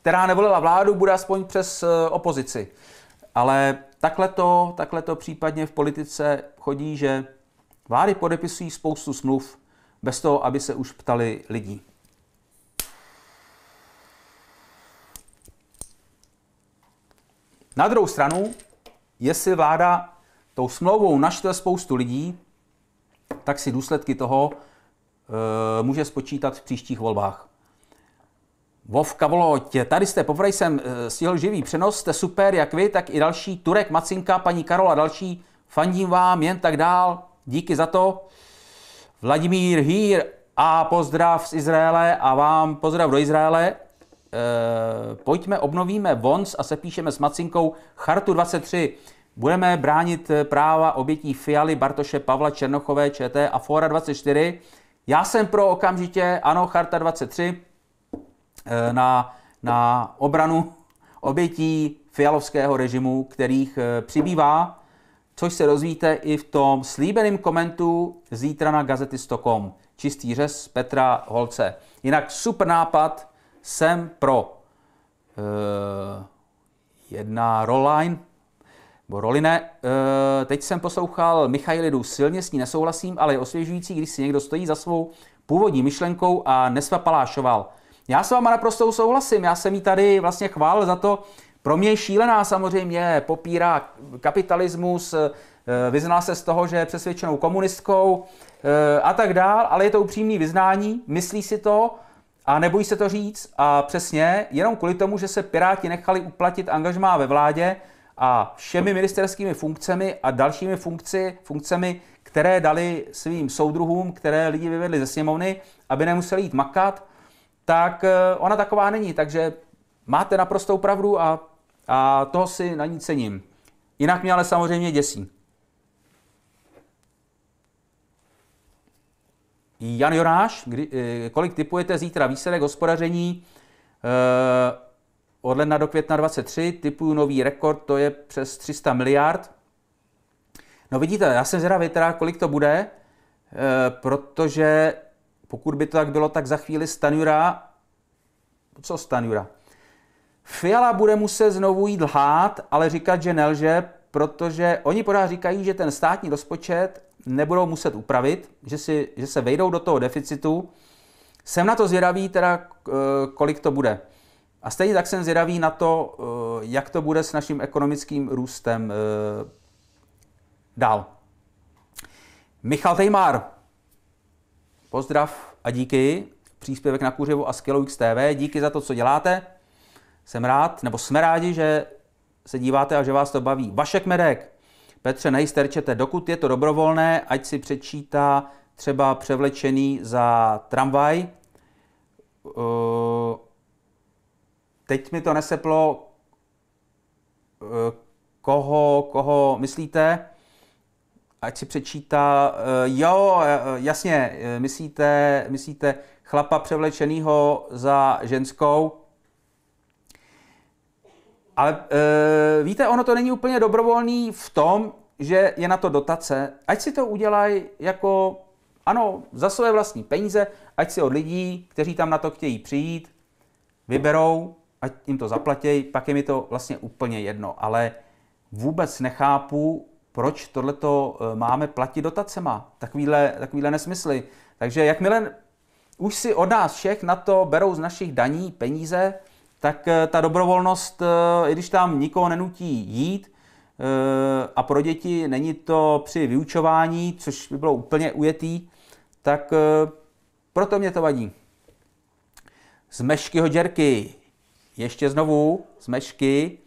Speaker 1: která nevolila vládu, bude aspoň přes opozici. Ale takhle to, takhle to případně v politice chodí, že vlády podepisují spoustu smluv bez toho, aby se už ptali lidí. Na druhou stranu, jestli vláda tou smlouvou naštve spoustu lidí, tak si důsledky toho e, může spočítat v příštích volbách. Vovka Vloď, tady jste, poprvé jsem e, stihl živý přenos, jste super, jak vy, tak i další, Turek, Macinka, paní Karola, další, fandím vám, jen tak dál, díky za to. Vladimír Hýr a pozdrav z Izraele a vám pozdrav do Izraele. E, pojďme, obnovíme Vons a sepíšeme s Macinkou Chartu 23. Budeme bránit eh, práva obětí Fialy, Bartoše, Pavla, Černochové, ČT a Fora 24. Já jsem pro okamžitě, ano, Charta 23, eh, na, na obranu obětí fialovského režimu, kterých eh, přibývá, což se rozvíte i v tom slíbeném komentu zítra na gazety.com. Čistý řez Petra Holce. Jinak super nápad, jsem pro. Uh, jedna roline. Boroline, e, teď jsem poslouchal Michailidu, silně s ní nesouhlasím, ale je osvěžující, když si někdo stojí za svou původní myšlenkou a nesvapalášoval. Já s váma naprosto souhlasím, já jsem jí tady vlastně chválil za to, pro mě šílená samozřejmě, popírá kapitalismus, e, vyzná se z toho, že je přesvědčenou komunistkou e, a tak dál, ale je to upřímný vyznání, myslí si to a nebojí se to říct a přesně, jenom kvůli tomu, že se Piráti nechali uplatit angažmá ve vládě, a všemi ministerskými funkcemi a dalšími funkci, funkcemi, které dali svým soudruhům, které lidi vyvedli ze sněmovny, aby nemuseli jít makat, tak eh, ona taková není. Takže máte naprostou pravdu a, a toho si na ní cením. Jinak mě ale samozřejmě děsí. Jan Jonáš, kdy, eh, kolik typujete zítra výsledek hospodaření e, od ledna do května 23 typuju nový rekord, to je přes 300 miliard. No vidíte, já jsem zvědavý teda, kolik to bude, eh, protože pokud by to tak bylo, tak za chvíli Stanjura, co Stanjura? Fiala bude muset znovu jít lhát, ale říkat, že nelže, protože oni pořád říkají, že ten státní rozpočet nebudou muset upravit, že, si, že se vejdou do toho deficitu. Jsem na to zvědavý, teda eh, kolik to bude. A stejně tak jsem zvědavý na to, eh, jak to bude s naším ekonomickým růstem eh, dál. Michal Tejmár, pozdrav a díky. Příspěvek na Kuřivu a Skillu TV, Díky za to, co děláte. Jsem rád, nebo jsme rádi, že se díváte a že vás to baví. Vašek Medek, Petře, nejsterčete, dokud je to dobrovolné, ať si přečítá třeba převlečený za tramvaj. Uh, Teď mi to neseplo, eh, koho, koho myslíte, ať si přečítá, eh, jo, eh, jasně, myslíte, myslíte chlapa převlečenýho za ženskou, ale e, víte, ono to není úplně dobrovolný v tom, že je na to dotace. Ať si to udělají jako, ano, za své vlastní peníze, ať si od lidí, kteří tam na to chtějí přijít, vyberou ať jim to zaplatí, pak je mi to vlastně úplně jedno. Ale vůbec nechápu, proč tohleto eh, máme platit dotacema, takovýhle, takovýhle nesmysly. Takže jakmile už si od nás všech na to berou z našich daní peníze, tak eh, ta dobrovolnost, eh, i když tam nikoho nenutí jít, a pro děti není to při vyučování, což by bylo úplně ujetý, tak proto mě to vadí. Z mešky děrky ještě znovu smečky.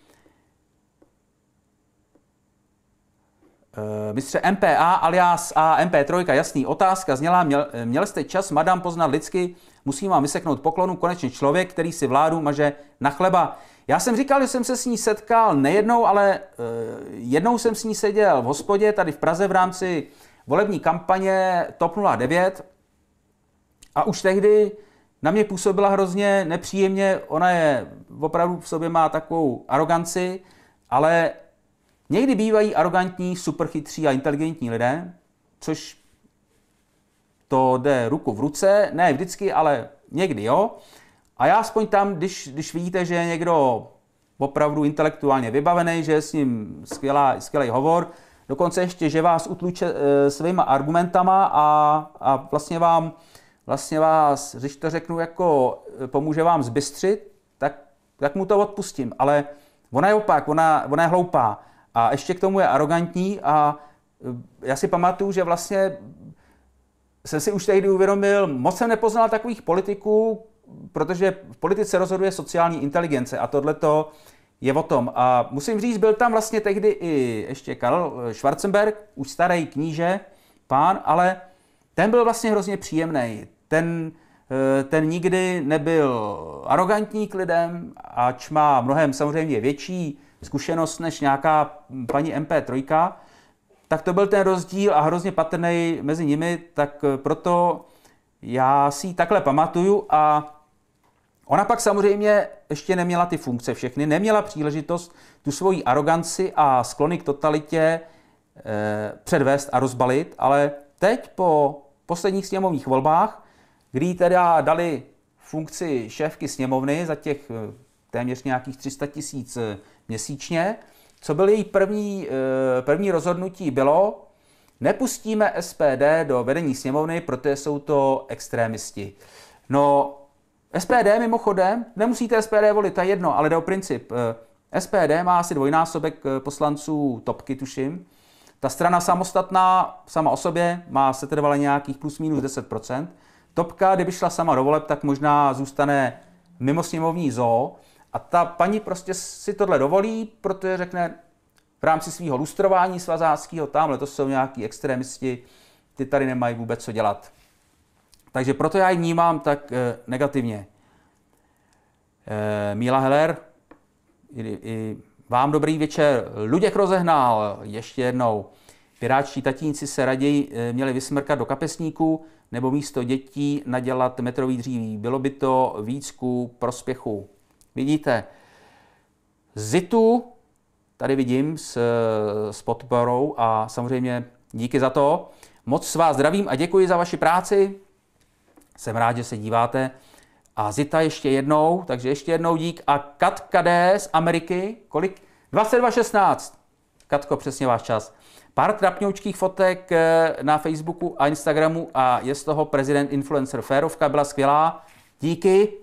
Speaker 1: Uh, eh, mistře MPA alias a MP3, jasný, otázka zněla, měl, eh, měl jste čas, madam, poznat lidsky, musím vám vyseknout poklonu, konečně člověk, který si vládu maže na chleba. Já jsem říkal, že jsem se s ní setkal nejednou, ale uh, jednou jsem s ní seděl v hospodě tady v Praze v rámci volební kampaně TOP 09 a už tehdy na mě působila hrozně nepříjemně, ona je opravdu v sobě má takovou aroganci, ale někdy bývají arrogantní, superchytří a inteligentní lidé, což to jde ruku v ruce, ne vždycky, ale někdy jo. A já aspoň tam, když, když vidíte, že je někdo opravdu intelektuálně vybavený, že je s ním skvělá, skvělý hovor, dokonce ještě, že vás utluče e, svýma argumentama a, a vlastně vám vlastně vás, když to řeknu, jako e, pomůže vám zbystřit, tak, tak mu to odpustím. Ale ona je opak, ona, ona je hloupá. A ještě k tomu je arrogantní a e, já si pamatuju, že vlastně jsem si už tehdy uvědomil, moc jsem nepoznal takových politiků, protože v politice rozhoduje sociální inteligence a tohle to je o tom. A musím říct, byl tam vlastně tehdy i ještě Karl Schwarzenberg, už starý kníže, pán, ale ten byl vlastně hrozně příjemný. Ten, eh, ten nikdy nebyl arrogantní k lidem, ač má mnohem samozřejmě větší zkušenost než nějaká paní MP3, tak to byl ten rozdíl a hrozně patrný mezi nimi, tak eh, proto já si ji takhle pamatuju a ona pak samozřejmě ještě neměla ty funkce všechny, neměla příležitost tu svoji aroganci a sklony k totalitě eh, předvést a rozbalit, ale teď po posledních sněmovních volbách, kdy teda dali funkci šéfky sněmovny za těch eh, téměř nějakých 300 tisíc eh, měsíčně. Co byl její první, eh, první rozhodnutí bylo, nepustíme SPD do vedení sněmovny, protože jsou to extrémisti. No, SPD mimochodem, nemusíte SPD volit, to je jedno, ale jde o princip. SPD má asi dvojnásobek poslanců topky, tuším, ta strana samostatná sama o sobě má setrvale nějakých plus minus 10%. Topka, kdyby šla sama do voleb, tak možná zůstane mimo sněmovní zoo. A ta paní prostě si tohle dovolí, protože řekne v rámci svého lustrování svazáckého, tamhle to jsou nějaký extremisti, ty tady nemají vůbec co dělat. Takže proto já ji vnímám tak e, negativně. E, Míla Heller, i, i vám dobrý večer. Luděk rozehnal ještě jednou. Piráčtí tatínci se raději eh, měli vysmrkat do kapesníku nebo místo dětí nadělat metrový dříví. Bylo by to ku prospěchu. Vidíte, Zitu tady vidím s, eh, s podporou a samozřejmě díky za to. Moc s vás zdravím a děkuji za vaši práci. Jsem rád, že se díváte. A Zita ještě jednou, takže ještě jednou dík. A Katka D z Ameriky, kolik? 22.16. Katko, přesně váš čas. Pár trapňoučkých fotek eh, na Facebooku a Instagramu a je z toho prezident influencer. Férovka byla skvělá, díky.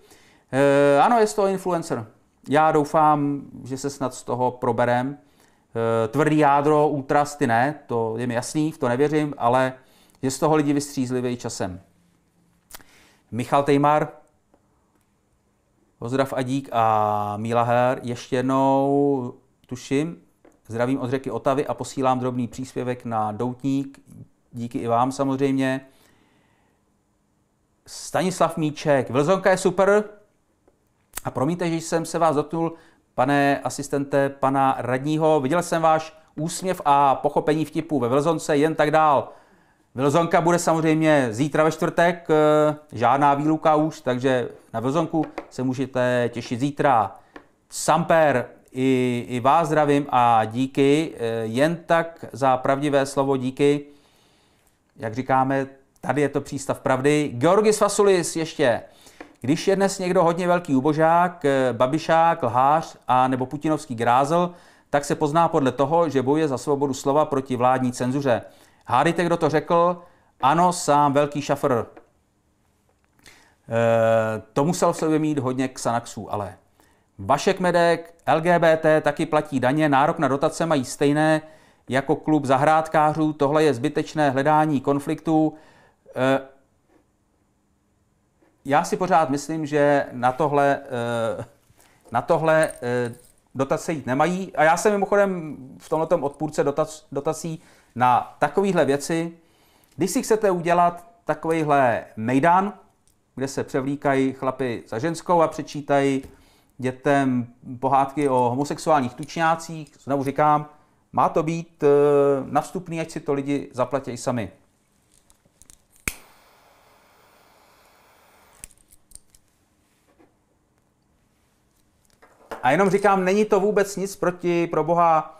Speaker 1: E, ano, je z toho influencer. Já doufám, že se snad z toho proberem. E, tvrdý jádro, ultrasty ne, to je mi jasný, v to nevěřím, ale je z toho lidi vystřízlivý časem. Michal Tejmar, Pozdrav a dík a Míla Her. Ještě jednou tuším, zdravím od řeky Otavy a posílám drobný příspěvek na Doutník. Díky i vám samozřejmě. Stanislav Míček. Vlzonka je super. A promiňte, že jsem se vás dotknul, pane asistente, pana radního. Viděl jsem váš úsměv a pochopení vtipu ve Vlzonce, jen tak dál. Vilzonka bude samozřejmě zítra ve čtvrtek, eh, žádná výluka už, takže na Vilzonku se můžete těšit zítra. Samper i, i vás zdravím a díky, eh, jen tak za pravdivé slovo díky. Jak říkáme, tady je to přístav pravdy. Georgis Fasulis ještě. Když je dnes někdo hodně velký ubožák, eh, babišák, lhář a nebo putinovský grázel, tak se pozná podle toho, že bojuje za svobodu slova proti vládní cenzuře. Hádejte, kdo to řekl? Ano, sám velký šafr. E, to musel v sobě mít hodně Xanaxů, ale Vašek Medek, LGBT taky platí daně, nárok na dotace mají stejné jako klub zahrádkářů. Tohle je zbytečné hledání konfliktů. E, eh, já si pořád myslím, že na tohle, e, na tohle e, dotace jít nemají. A já jsem mimochodem v tomhle odpůrce dotac, dotací na takovéhle věci. Když si chcete udělat takovýhle mejdan, kde se převlíkají chlapy za ženskou a přečítají dětem pohádky o homosexuálních tučňácích, znovu říkám, má to být eh, na vstupný, ať si to lidi zaplatí sami. A jenom říkám, není to vůbec nic proti pro boha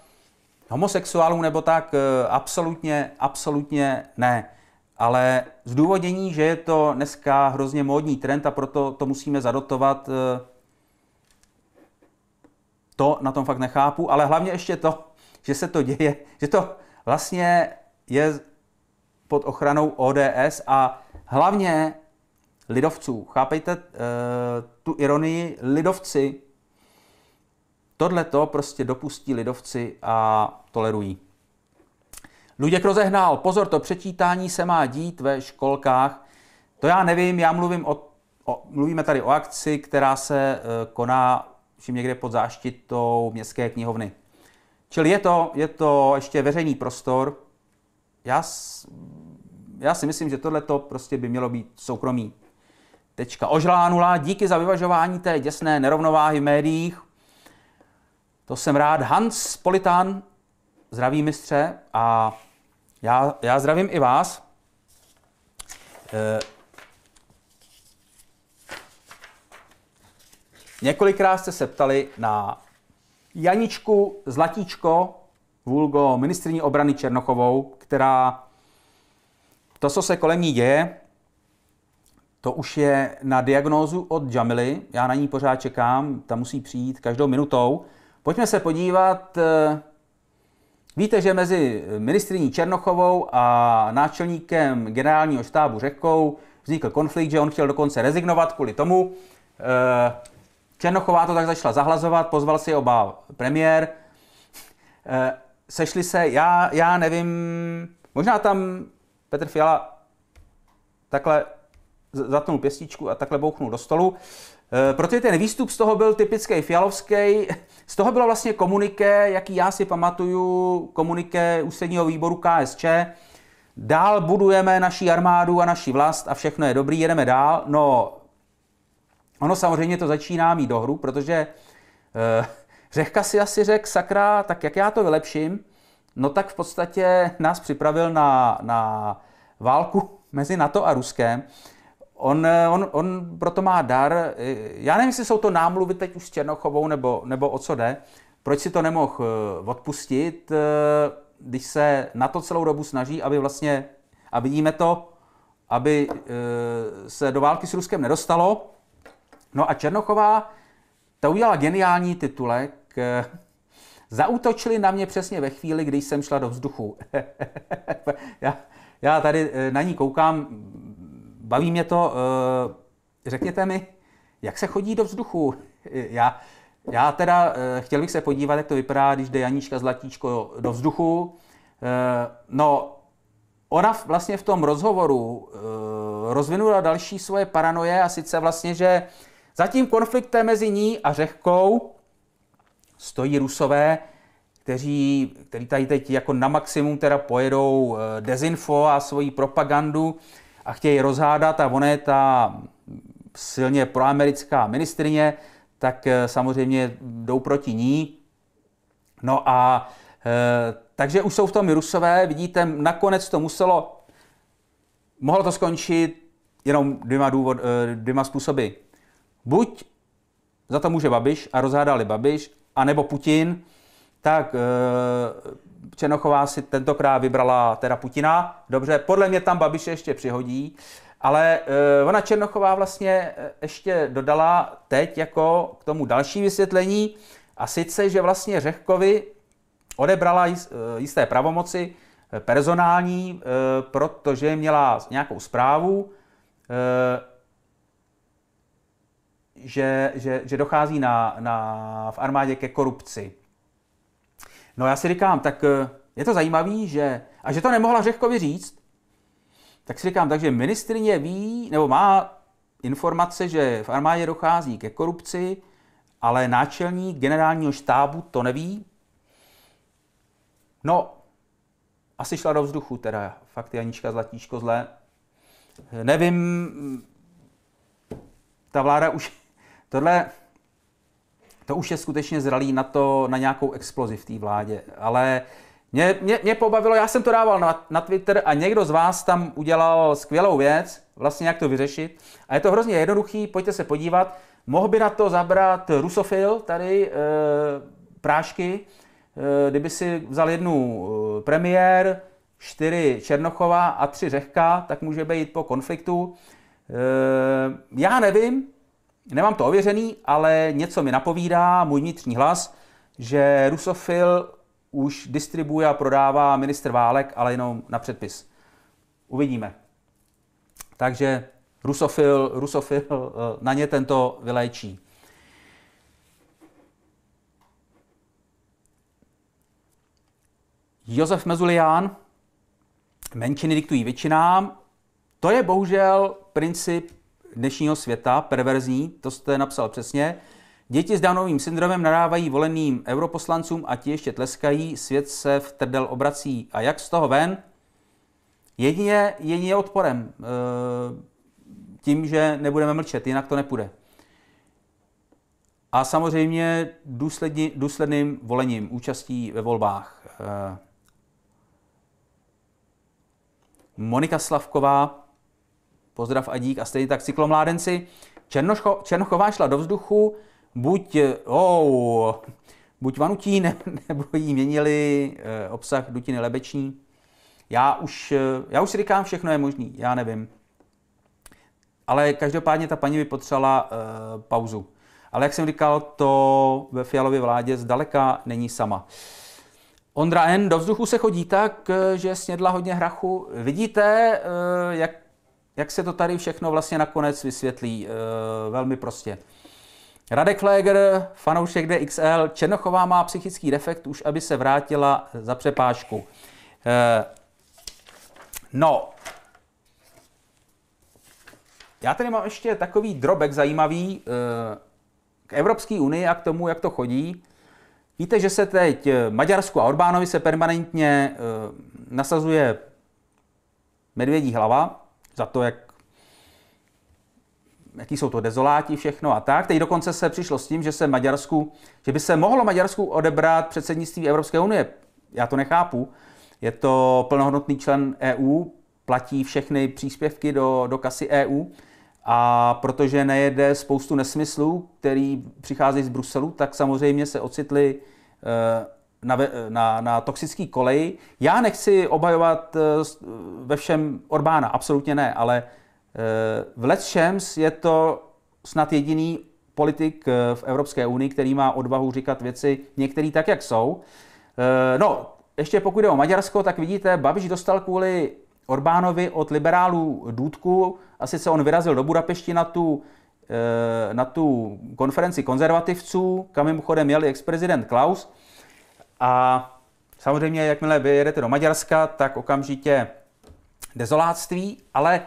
Speaker 1: homosexuálů nebo tak eh, absolutně, absolutně ne. Ale zdůvodnění, že je to dneska hrozně módní trend a proto to musíme zadotovat, eh, to na tom fakt nechápu, ale hlavně ještě to, že se to děje, že to vlastně je pod ochranou ODS a hlavně lidovců. Chápejte eh, tu ironii, lidovci Tohle to prostě dopustí lidovci a tolerují. Luděk rozehnal, pozor, to přečítání se má dít ve školkách. To já nevím, já mluvím o, o mluvíme tady o akci, která se e, koná všim někde pod záštitou městské knihovny. Čili je to, je to ještě veřejný prostor. Já, já si myslím, že tohle prostě by mělo být soukromý. Tečka ožlánula, díky za vyvažování té děsné nerovnováhy v médiích. To jsem rád. Hans Politán, zdraví mistře a já, já zdravím i vás. E, několikrát jste se ptali na Janičku Zlatíčko, vulgo ministrní obrany Černochovou, která to, co se kolem ní děje, to už je na diagnózu od Jamily. Já na ní pořád čekám, ta musí přijít každou minutou. Pojďme se podívat. Eh, víte, že mezi ministriní Černochovou a náčelníkem generálního štábu Řekou vznikl konflikt, že on chtěl dokonce rezignovat kvůli tomu. Eh, Černochová to tak začala zahlazovat, pozval si oba premiér. Eh, sešli se, já, já nevím, možná tam Petr Fiala takhle zatnul pěstičku a takhle bouchnul do stolu. Eh, protože ten výstup z toho byl typický fialovský, z toho bylo vlastně komuniké, jaký já si pamatuju, komuniké ústředního výboru KSČ. Dál budujeme naši armádu a naši vlast a všechno je dobrý, jedeme dál. No, ono samozřejmě to začíná mít dohru, protože eh, Řehka si asi řekl, sakra, tak jak já to vylepším, no tak v podstatě nás připravil na, na válku mezi NATO a Ruskem. Eh, On, eh, on, on proto má dar. Eh, já nevím, jestli jsou to námluvy teď už s Černochovou nebo, nebo o co jde. Proč si to nemohl eh, odpustit, když se na to celou dobu snaží, aby vlastně, a vidíme to, aby se do války s Ruskem nedostalo. No a Černochová, ta udělala geniální titulek. Zautočili na mě přesně ve chvíli, kdy jsem šla do vzduchu. já, já tady na ní koukám, baví mě to. Eh, řekněte mi, jak se chodí do vzduchu? Já, já teda eh, chtěl bych se podívat, jak to vypadá, když jde Janíčka Zlatíčko do vzduchu. Eh, no, ona vlastně v tom rozhovoru rozvinula další svoje paranoje a sice vlastně, že za tím konfliktem mezi ní a Řehkou stojí Rusové, kteří, kteří tady teď jako na maximum teda pojedou dezinfo a svoji propagandu a chtějí rozhádat a ona je ta silně proamerická ministrině, tak eh, samozřejmě jdou proti ní. No a e, takže už jsou v tom i rusové, vidíte, nakonec to muselo, mohlo to skončit jenom dvěma, důvod, eh, dvěma způsoby. Buď za to může Babiš a rozhádali Babiš, anebo Putin, tak e, Černochová si tentokrát vybrala teda Putina. Dobře, podle mě tam Babiše ještě přihodí. Ale uh, ona Černochová vlastně eh, ještě dodala teď jako k tomu další vysvětlení, a sice, že vlastně Řehkovi odebrala eh, jisté pravomoci personální, protože měla nějakou zprávu, že, že, že dochází na, na, v armádě ke korupci. No já si říkám, tak eh, je to zajímavý, že, a že to nemohla Řehkovi říct, tak si říkám, takže ministrině ví, nebo má informace, že v armádě dochází ke korupci, ale náčelník generálního štábu to neví. No, asi šla do vzduchu, teda fakt Janíčka Zlatíčko zlé. Nevím, ta vláda už tohle to už je skutečně zralý na to, na nějakou explozi v té vládě. Ale mě, mě, mě pobavilo, já jsem to dával na, na Twitter a někdo z vás tam udělal skvělou věc, vlastně jak to vyřešit. A je to hrozně jednoduchý, pojďte se podívat. Mohl by na to zabrat rusofil tady e, prášky, e, kdyby si vzal jednu e, premiér, čtyři Černochova a tři Řehka, tak může být po konfliktu. E, já nevím, Nemám to ověřený, ale něco mi napovídá můj vnitřní hlas, že rusofil už distribuje a prodává ministr Válek, ale jenom na předpis. Uvidíme. Takže rusofil, rusofil eh, na ně tento vyléčí. Josef Mezulián, menšiny diktují většinám. To je bohužel princip dnešního světa, perverzní, to jste napsal přesně. Děti s Downovým syndromem nadávají voleným europoslancům a ti ještě tleskají, svět se v trdel obrací. A jak z toho ven? Jedině, jedině odporem. Eh, tím, že nebudeme mlčet, jinak to nepůjde. A samozřejmě důsledni, důsledným volením, účastí ve volbách. Eh, Monika Slavková Pozdrav a dík a stejně tak cyklomládenci. Černoško, Černochová šla do vzduchu, buď, oh, buď vanutí, ne, nebo jí měnili eh, obsah dutiny lebeční. Já už, eh, já už si říkám, všechno je možný, já nevím. Ale každopádně ta paní by potřebovala eh, pauzu. Ale jak jsem říkal, to ve Fialově vládě zdaleka není sama. Ondra N. do vzduchu se chodí tak, eh, že snědla hodně hrachu. Vidíte, eh, jak jak se to tady všechno vlastně nakonec vysvětlí? E, velmi prostě. Radek Fleger, fanoušek DXL, Černochová má psychický defekt už, aby se vrátila za přepážku. E, no, já tady mám ještě takový drobek zajímavý e, k Evropské unii a k tomu, jak to chodí. Víte, že se teď Maďarsku a Orbánovi se permanentně e, nasazuje medvědí hlava, za to, jak jaký jsou to dezoláti všechno a tak. Teď dokonce se přišlo s tím, že se Maďarsku, že by se mohlo Maďarsku odebrat předsednictví Evropské unie. Já to nechápu. Je to plnohodnotný člen EU, platí všechny příspěvky do, do kasy EU a protože nejede spoustu nesmyslů, který přichází z Bruselu, tak samozřejmě se ocitli eh, na, na, na toxický kolej. Já nechci obhajovat eh, ve všem Orbána, absolutně ne, ale eh, v Let's Shams je to snad jediný politik eh, v Evropské unii, který má odvahu říkat věci některý tak, jak jsou. No, ještě pokud jde o Maďarsko, tak vidíte, Babiš dostal kvůli Orbánovi od liberálů důdku a sice on vyrazil do Budapešti na tu, na tu konferenci konzervativců, kam mimochodem jel ex-prezident Klaus, a samozřejmě, jakmile vyjedete do Maďarska, tak okamžitě dezoláctví, ale e,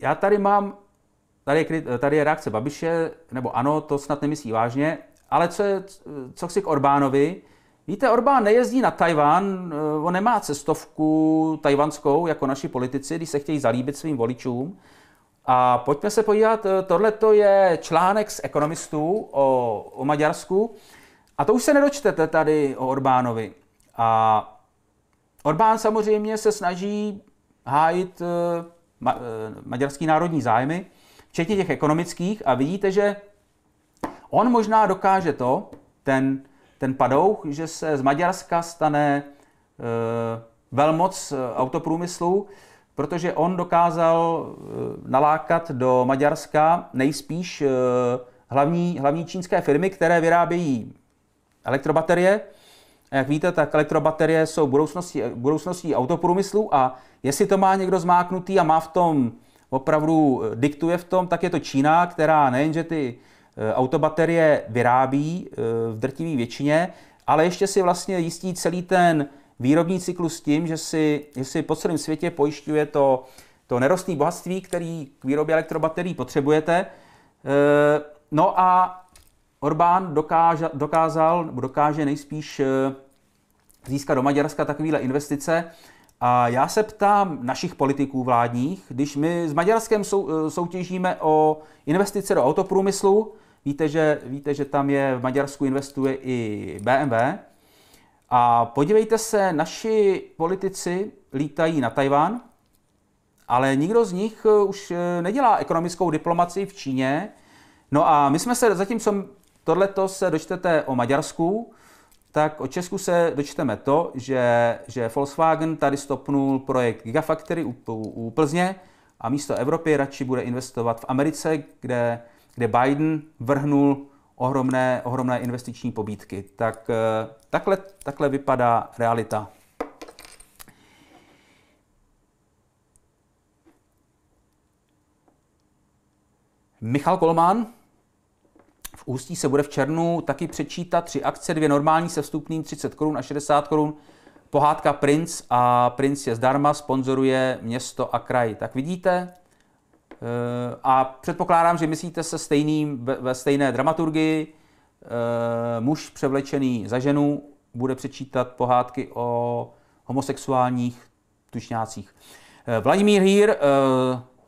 Speaker 1: já tady mám, tady je, tady je reakce Babiše, nebo ano, to snad nemyslí vážně, ale co, je, co chci k Orbánovi, Víte, Orbán nejezdí na Tajván, eh, on nemá cestovku tajvanskou jako naši politici, když se chtějí zalíbit svým voličům. A pojďme se podívat, eh, tohle je článek z ekonomistů o, o Maďarsku. A to už se nedočtete tady o Orbánovi. A Orbán samozřejmě se snaží hájit eh, ma- eh, maďarský národní zájmy, včetně těch ekonomických, a vidíte, že on možná dokáže to, ten, ten padouch, že se z Maďarska stane eh, velmoc autoprůmyslu, protože on dokázal nalákat do Maďarska nejspíš hlavní, hlavní čínské firmy, které vyrábějí elektrobaterie. A jak víte, tak elektrobaterie jsou budoucností, budoucností autoprůmyslu a jestli to má někdo zmáknutý a má v tom opravdu eh, diktuje v tom, tak je to Čína, která nejenže ty eh, autobaterie vyrábí eh, v drtivé většině, ale ještě si vlastně jistí celý ten výrobní cyklus tím, že si, že si po celém světě pojišťuje to, to nerostné bohatství, který k výrobě elektrobaterií potřebujete. No a Orbán dokáže, dokázal, nebo dokáže nejspíš eh, získat do Maďarska takovéhle investice. A já se ptám našich politiků vládních, když my s Maďarskem sou, eh, soutěžíme o investice do autoprůmyslu, víte že, víte, že tam je v Maďarsku investuje i BMW, a podívejte se, naši politici lítají na Tajván, ale nikdo z nich eh, už nedělá ekonomickou diplomaci v Číně. No a my jsme se, zatímco Tohle to se dočtete o Maďarsku, tak o Česku se dočteme to, že, že Volkswagen tady stopnul projekt Gigafactory u, u, u Plzně a místo Evropy radši bude investovat v Americe, kde, kde Biden vrhnul ohromné, ohromné investiční pobídky. Tak eh, takhle, takhle vypadá realita. Michal Kolmán, Ústí se bude v černu taky přečítat tři akce, dvě normální se vstupným 30 korun a 60 korun. Pohádka Prince a Prince je zdarma, sponzoruje město a kraj. Tak vidíte, eh, a předpokládám, že myslíte se stejným, ve stejné dramaturgii. Eh, muž převlečený za ženu bude přečítat pohádky o homosexuálních tušňácích. Eh, Vladimír Hír,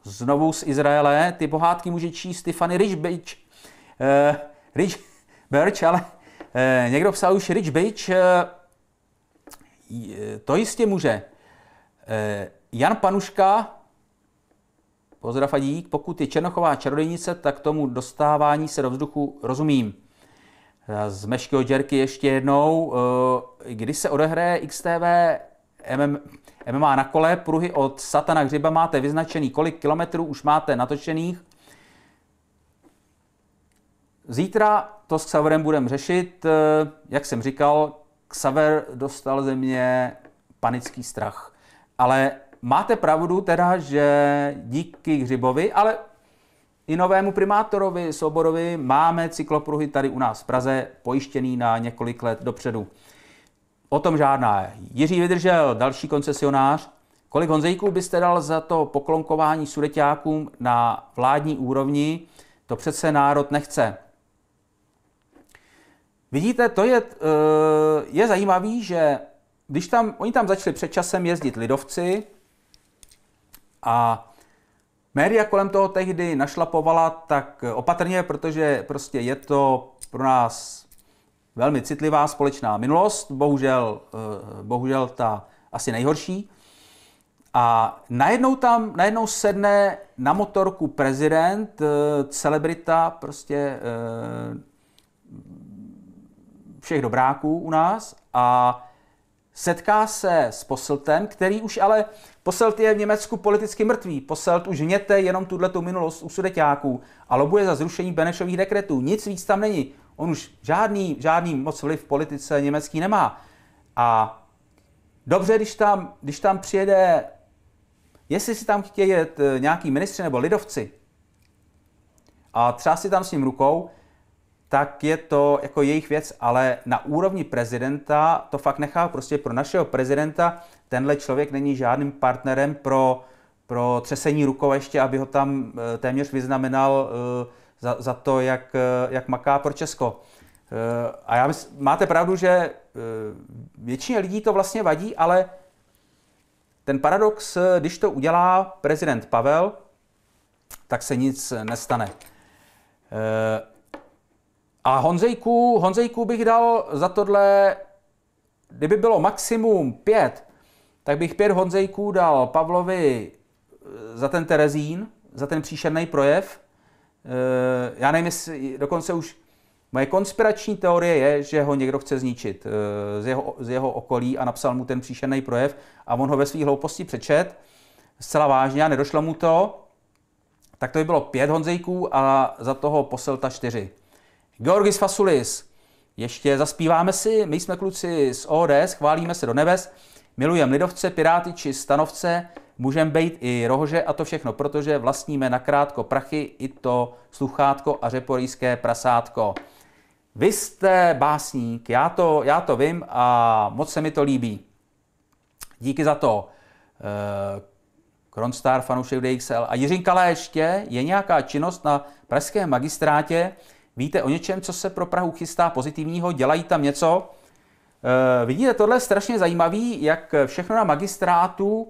Speaker 1: znovu z Izraele, ty pohádky může číst Tiffany Richbich. Rich Birch, ale eh, někdo psal už Rich Birch, eh, to jistě může. Eh, Jan Panuška, pozdrav a dík, pokud je Černochová čarodějnice, tak tomu dostávání se do vzduchu rozumím. Z od Děrky ještě jednou, Když se odehraje XTV MM, MMA na kole, pruhy od Satana Hřiba máte vyznačený, kolik kilometrů už máte natočených Zítra to s Xaverem budeme řešit. Eh, jak jsem říkal, Xaver dostal ze mě panický strach. Ale máte pravdu teda, že díky Hřibovi, ale i novému primátorovi Soborovi máme cyklopruhy tady u nás v Praze pojištěný na několik let dopředu. O tom žádná. Jiří Vydržel, další koncesionář. Kolik Honzejků byste dal za to poklonkování sudeťákům na vládní úrovni? To přece národ nechce. Vidíte, to je, eh, je zajímavé, že když tam, oni tam začali před časem jezdit lidovci a média kolem toho tehdy našlapovala tak opatrně, protože prostě je to pro nás velmi citlivá společná minulost, bohužel, eh, bohužel ta asi nejhorší. A najednou tam, najednou sedne na motorku prezident, eh, celebrita, prostě všech dobráků u nás a setká se s Poseltem, který už ale, Poselt je v Německu politicky mrtvý, Poselt už hněte jenom tuhle tu minulost u sudeťáků a lobuje za zrušení Benešových dekretů, nic víc tam není. On už žádný, žádný moc vliv v politice německý nemá. A dobře, když tam, když tam přijede, jestli si tam chtějí jet eh, nějaký ministři nebo lidovci, a třeba si tam s ním rukou, tak je to jako jejich věc, ale na úrovni prezidenta to fakt nechá prostě pro našeho prezidenta. Tenhle člověk není žádným partnerem pro, pro třesení rukou ještě, aby ho tam eh, téměř vyznamenal eh, za, za to, jak, eh, jak maká pro Česko. A já mysl, máte pravdu, že většině lidí to vlastně vadí, ale ten paradox, když to udělá prezident Pavel, tak se nic nestane. A Honzejku, Honzejku bych dal za tohle, kdyby bylo maximum pět, tak bych pět Honzejků dal Pavlovi eh, za ten Terezín, za ten příšerný projev. Eh, já nevím, jestli dokonce už moje konspirační teorie je, že ho někdo chce zničit eh, z jeho, z jeho okolí a napsal mu ten příšerný projev a on ho ve své hlouposti přečet zcela vážně a nedošlo mu to, tak to by bylo pět Honzejků a za toho poselta čtyři. Georgis Fasulis. Ještě zaspíváme si, my jsme kluci z ODS, chválíme se do nebes, milujeme lidovce, piráty či stanovce, můžeme být i rohože a to všechno, protože vlastníme nakrátko prachy i to sluchátko a řeporýské prasátko. Vy jste básník, já to, já to vím a moc se mi to líbí. Díky za to. Eh, Kronstar, fanoušek DXL. A Jiřinka ještě je nějaká činnost na pražském magistrátě, Víte o něčem, co se pro Prahu chystá pozitivního? Dělají tam něco? E, vidíte, tohle je strašně zajímavé, jak všechno na magistrátu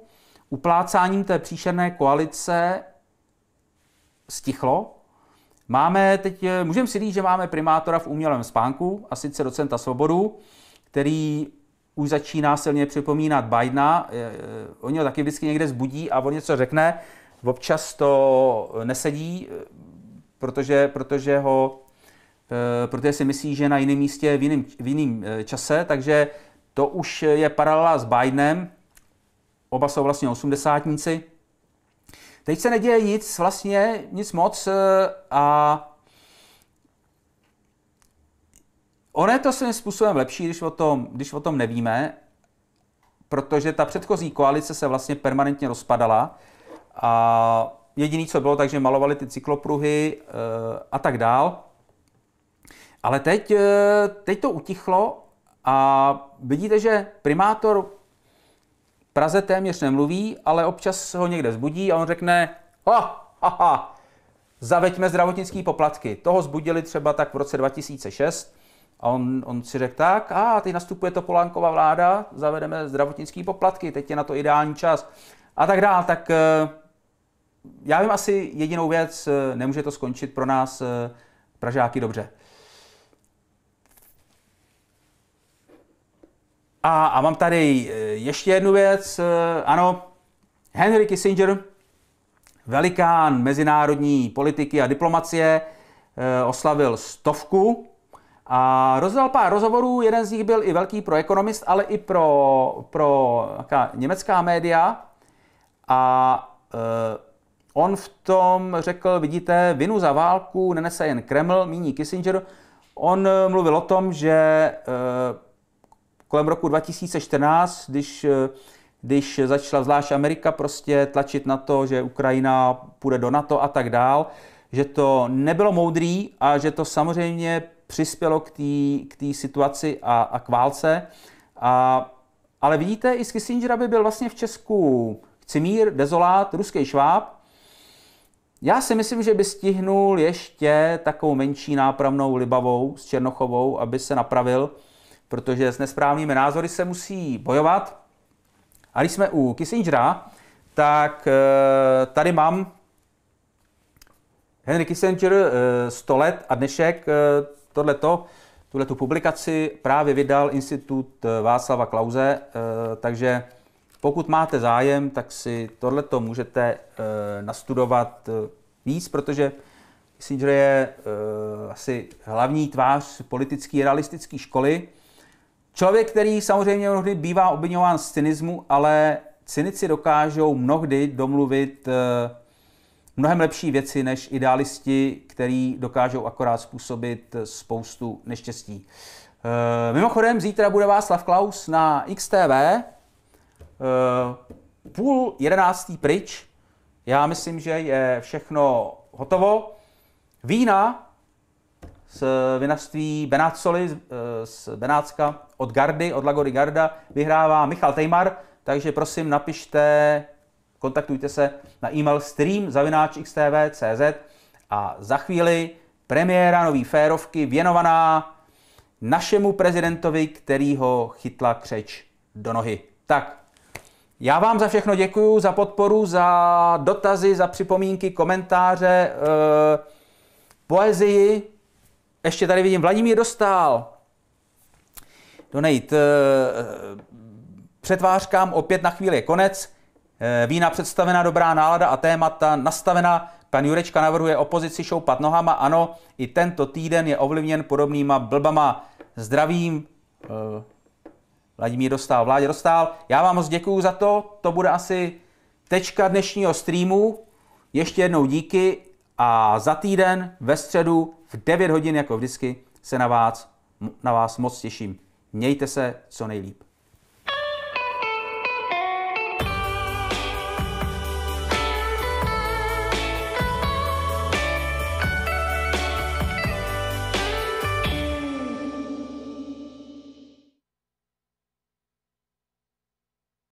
Speaker 1: uplácáním té příšerné koalice stichlo. Máme teď, eh, můžeme si říct, že máme primátora v umělém spánku, a sice docenta Svobodu, který už začíná silně připomínat Bidena. Eh, oni ho taky vždycky někde zbudí a on něco řekne. Občas to nesedí, protože, protože ho Eh, protože si myslí, že na jiném místě v jiném, v jiném eh, čase, takže to už je paralela s Bidenem. Oba jsou vlastně osmdesátníci. Teď se neděje nic, vlastně nic moc eh, a ono je to svým způsobem lepší, když o tom, když o tom nevíme, protože ta předchozí koalice se vlastně permanentně rozpadala a jediný, co bylo, takže malovali ty cyklopruhy a tak dál. Ale teď, eh, teď to utichlo a vidíte, že primátor Praze téměř nemluví, ale občas ho někde zbudí a on řekne, ha, ha, ha, zaveďme zdravotnické poplatky. Toho zbudili třeba tak v roce 2006 a on, on si řekl tak, a ah, teď nastupuje to Polánková vláda, zavedeme zdravotnické poplatky, teď je na to ideální čas a tak dál. Tak eh, já vím asi jedinou věc, eh, nemůže to skončit pro nás Pražáky dobře. A, a mám tady eh, ještě jednu věc. Eh, ano, Henry Kissinger, velikán mezinárodní politiky a diplomacie, eh, oslavil stovku a rozdal pár rozhovorů. Jeden z nich byl i velký pro ekonomist, ale i pro, pro německá média. A eh, on v tom řekl, vidíte, vinu za válku nenese jen Kreml, míní Kissinger. On mluvil o tom, že Eh, kolem roku 2014, když, eh, když začala zvlášť Amerika prostě tlačit na to, že Ukrajina půjde do NATO a tak dál, že to nebylo moudrý a že to samozřejmě přispělo k té situaci a, a k válce. A, ale vidíte, i z Kissingera by byl vlastně v Česku Cimír, Dezolát, ruský šváb. Já si myslím, že by stihnul ještě takovou menší nápravnou Libavou s Černochovou, aby se napravil protože s nesprávnými názory se musí bojovat. A když jsme u Kissingera, tak eh, tady mám Henry Kissinger 100 eh, let a dnešek eh, tohleto, tuhletu publikaci právě vydal Institut Václava Klauze, takže pokud máte zájem, tak si tohleto můžete nastudovat víc, protože Kissinger je asi hlavní tvář politické realistické školy, Člověk, který samozřejmě mnohdy bývá obvinován z cynismu, ale cynici dokážou mnohdy domluvit eh, mnohem lepší věci než idealisti, který dokážou akorát způsobit eh, spoustu neštěstí. Eh, mimochodem, zítra bude Václav Klaus na XTV, půl jedenáctý pryč. Já myslím, že je všechno hotovo. Vína z eh, vinařství Benátsoli eh, z Benátska od Gardy, od Lagory Garda, vyhrává Michal Tejmar, takže prosím napište, kontaktujte se na e-mail stream.xtv.cz a za chvíli premiéra nový férovky věnovaná našemu prezidentovi, který ho chytla křeč do nohy. Tak, já vám za všechno děkuji, za podporu, za dotazy, za připomínky, komentáře, eh, poezii, ještě tady vidím, Vladimír dostal donate. Eh, přetvářkám opět na chvíli je konec. Eh, vína představena, dobrá nálada a témata nastavena. Pan Jurečka navrhuje opozici šoupat nohama. Ano, i tento týden je ovlivněn podobnýma blbama. Zdravím. Eh, Vladimír dostal, vládě dostal. Já vám moc děkuju za to. To bude asi tečka dnešního streamu. Ještě jednou díky. A za týden ve středu v 9 hodin, jako vždycky, se na vás, na vás moc těším. Mějte se co nejlíp.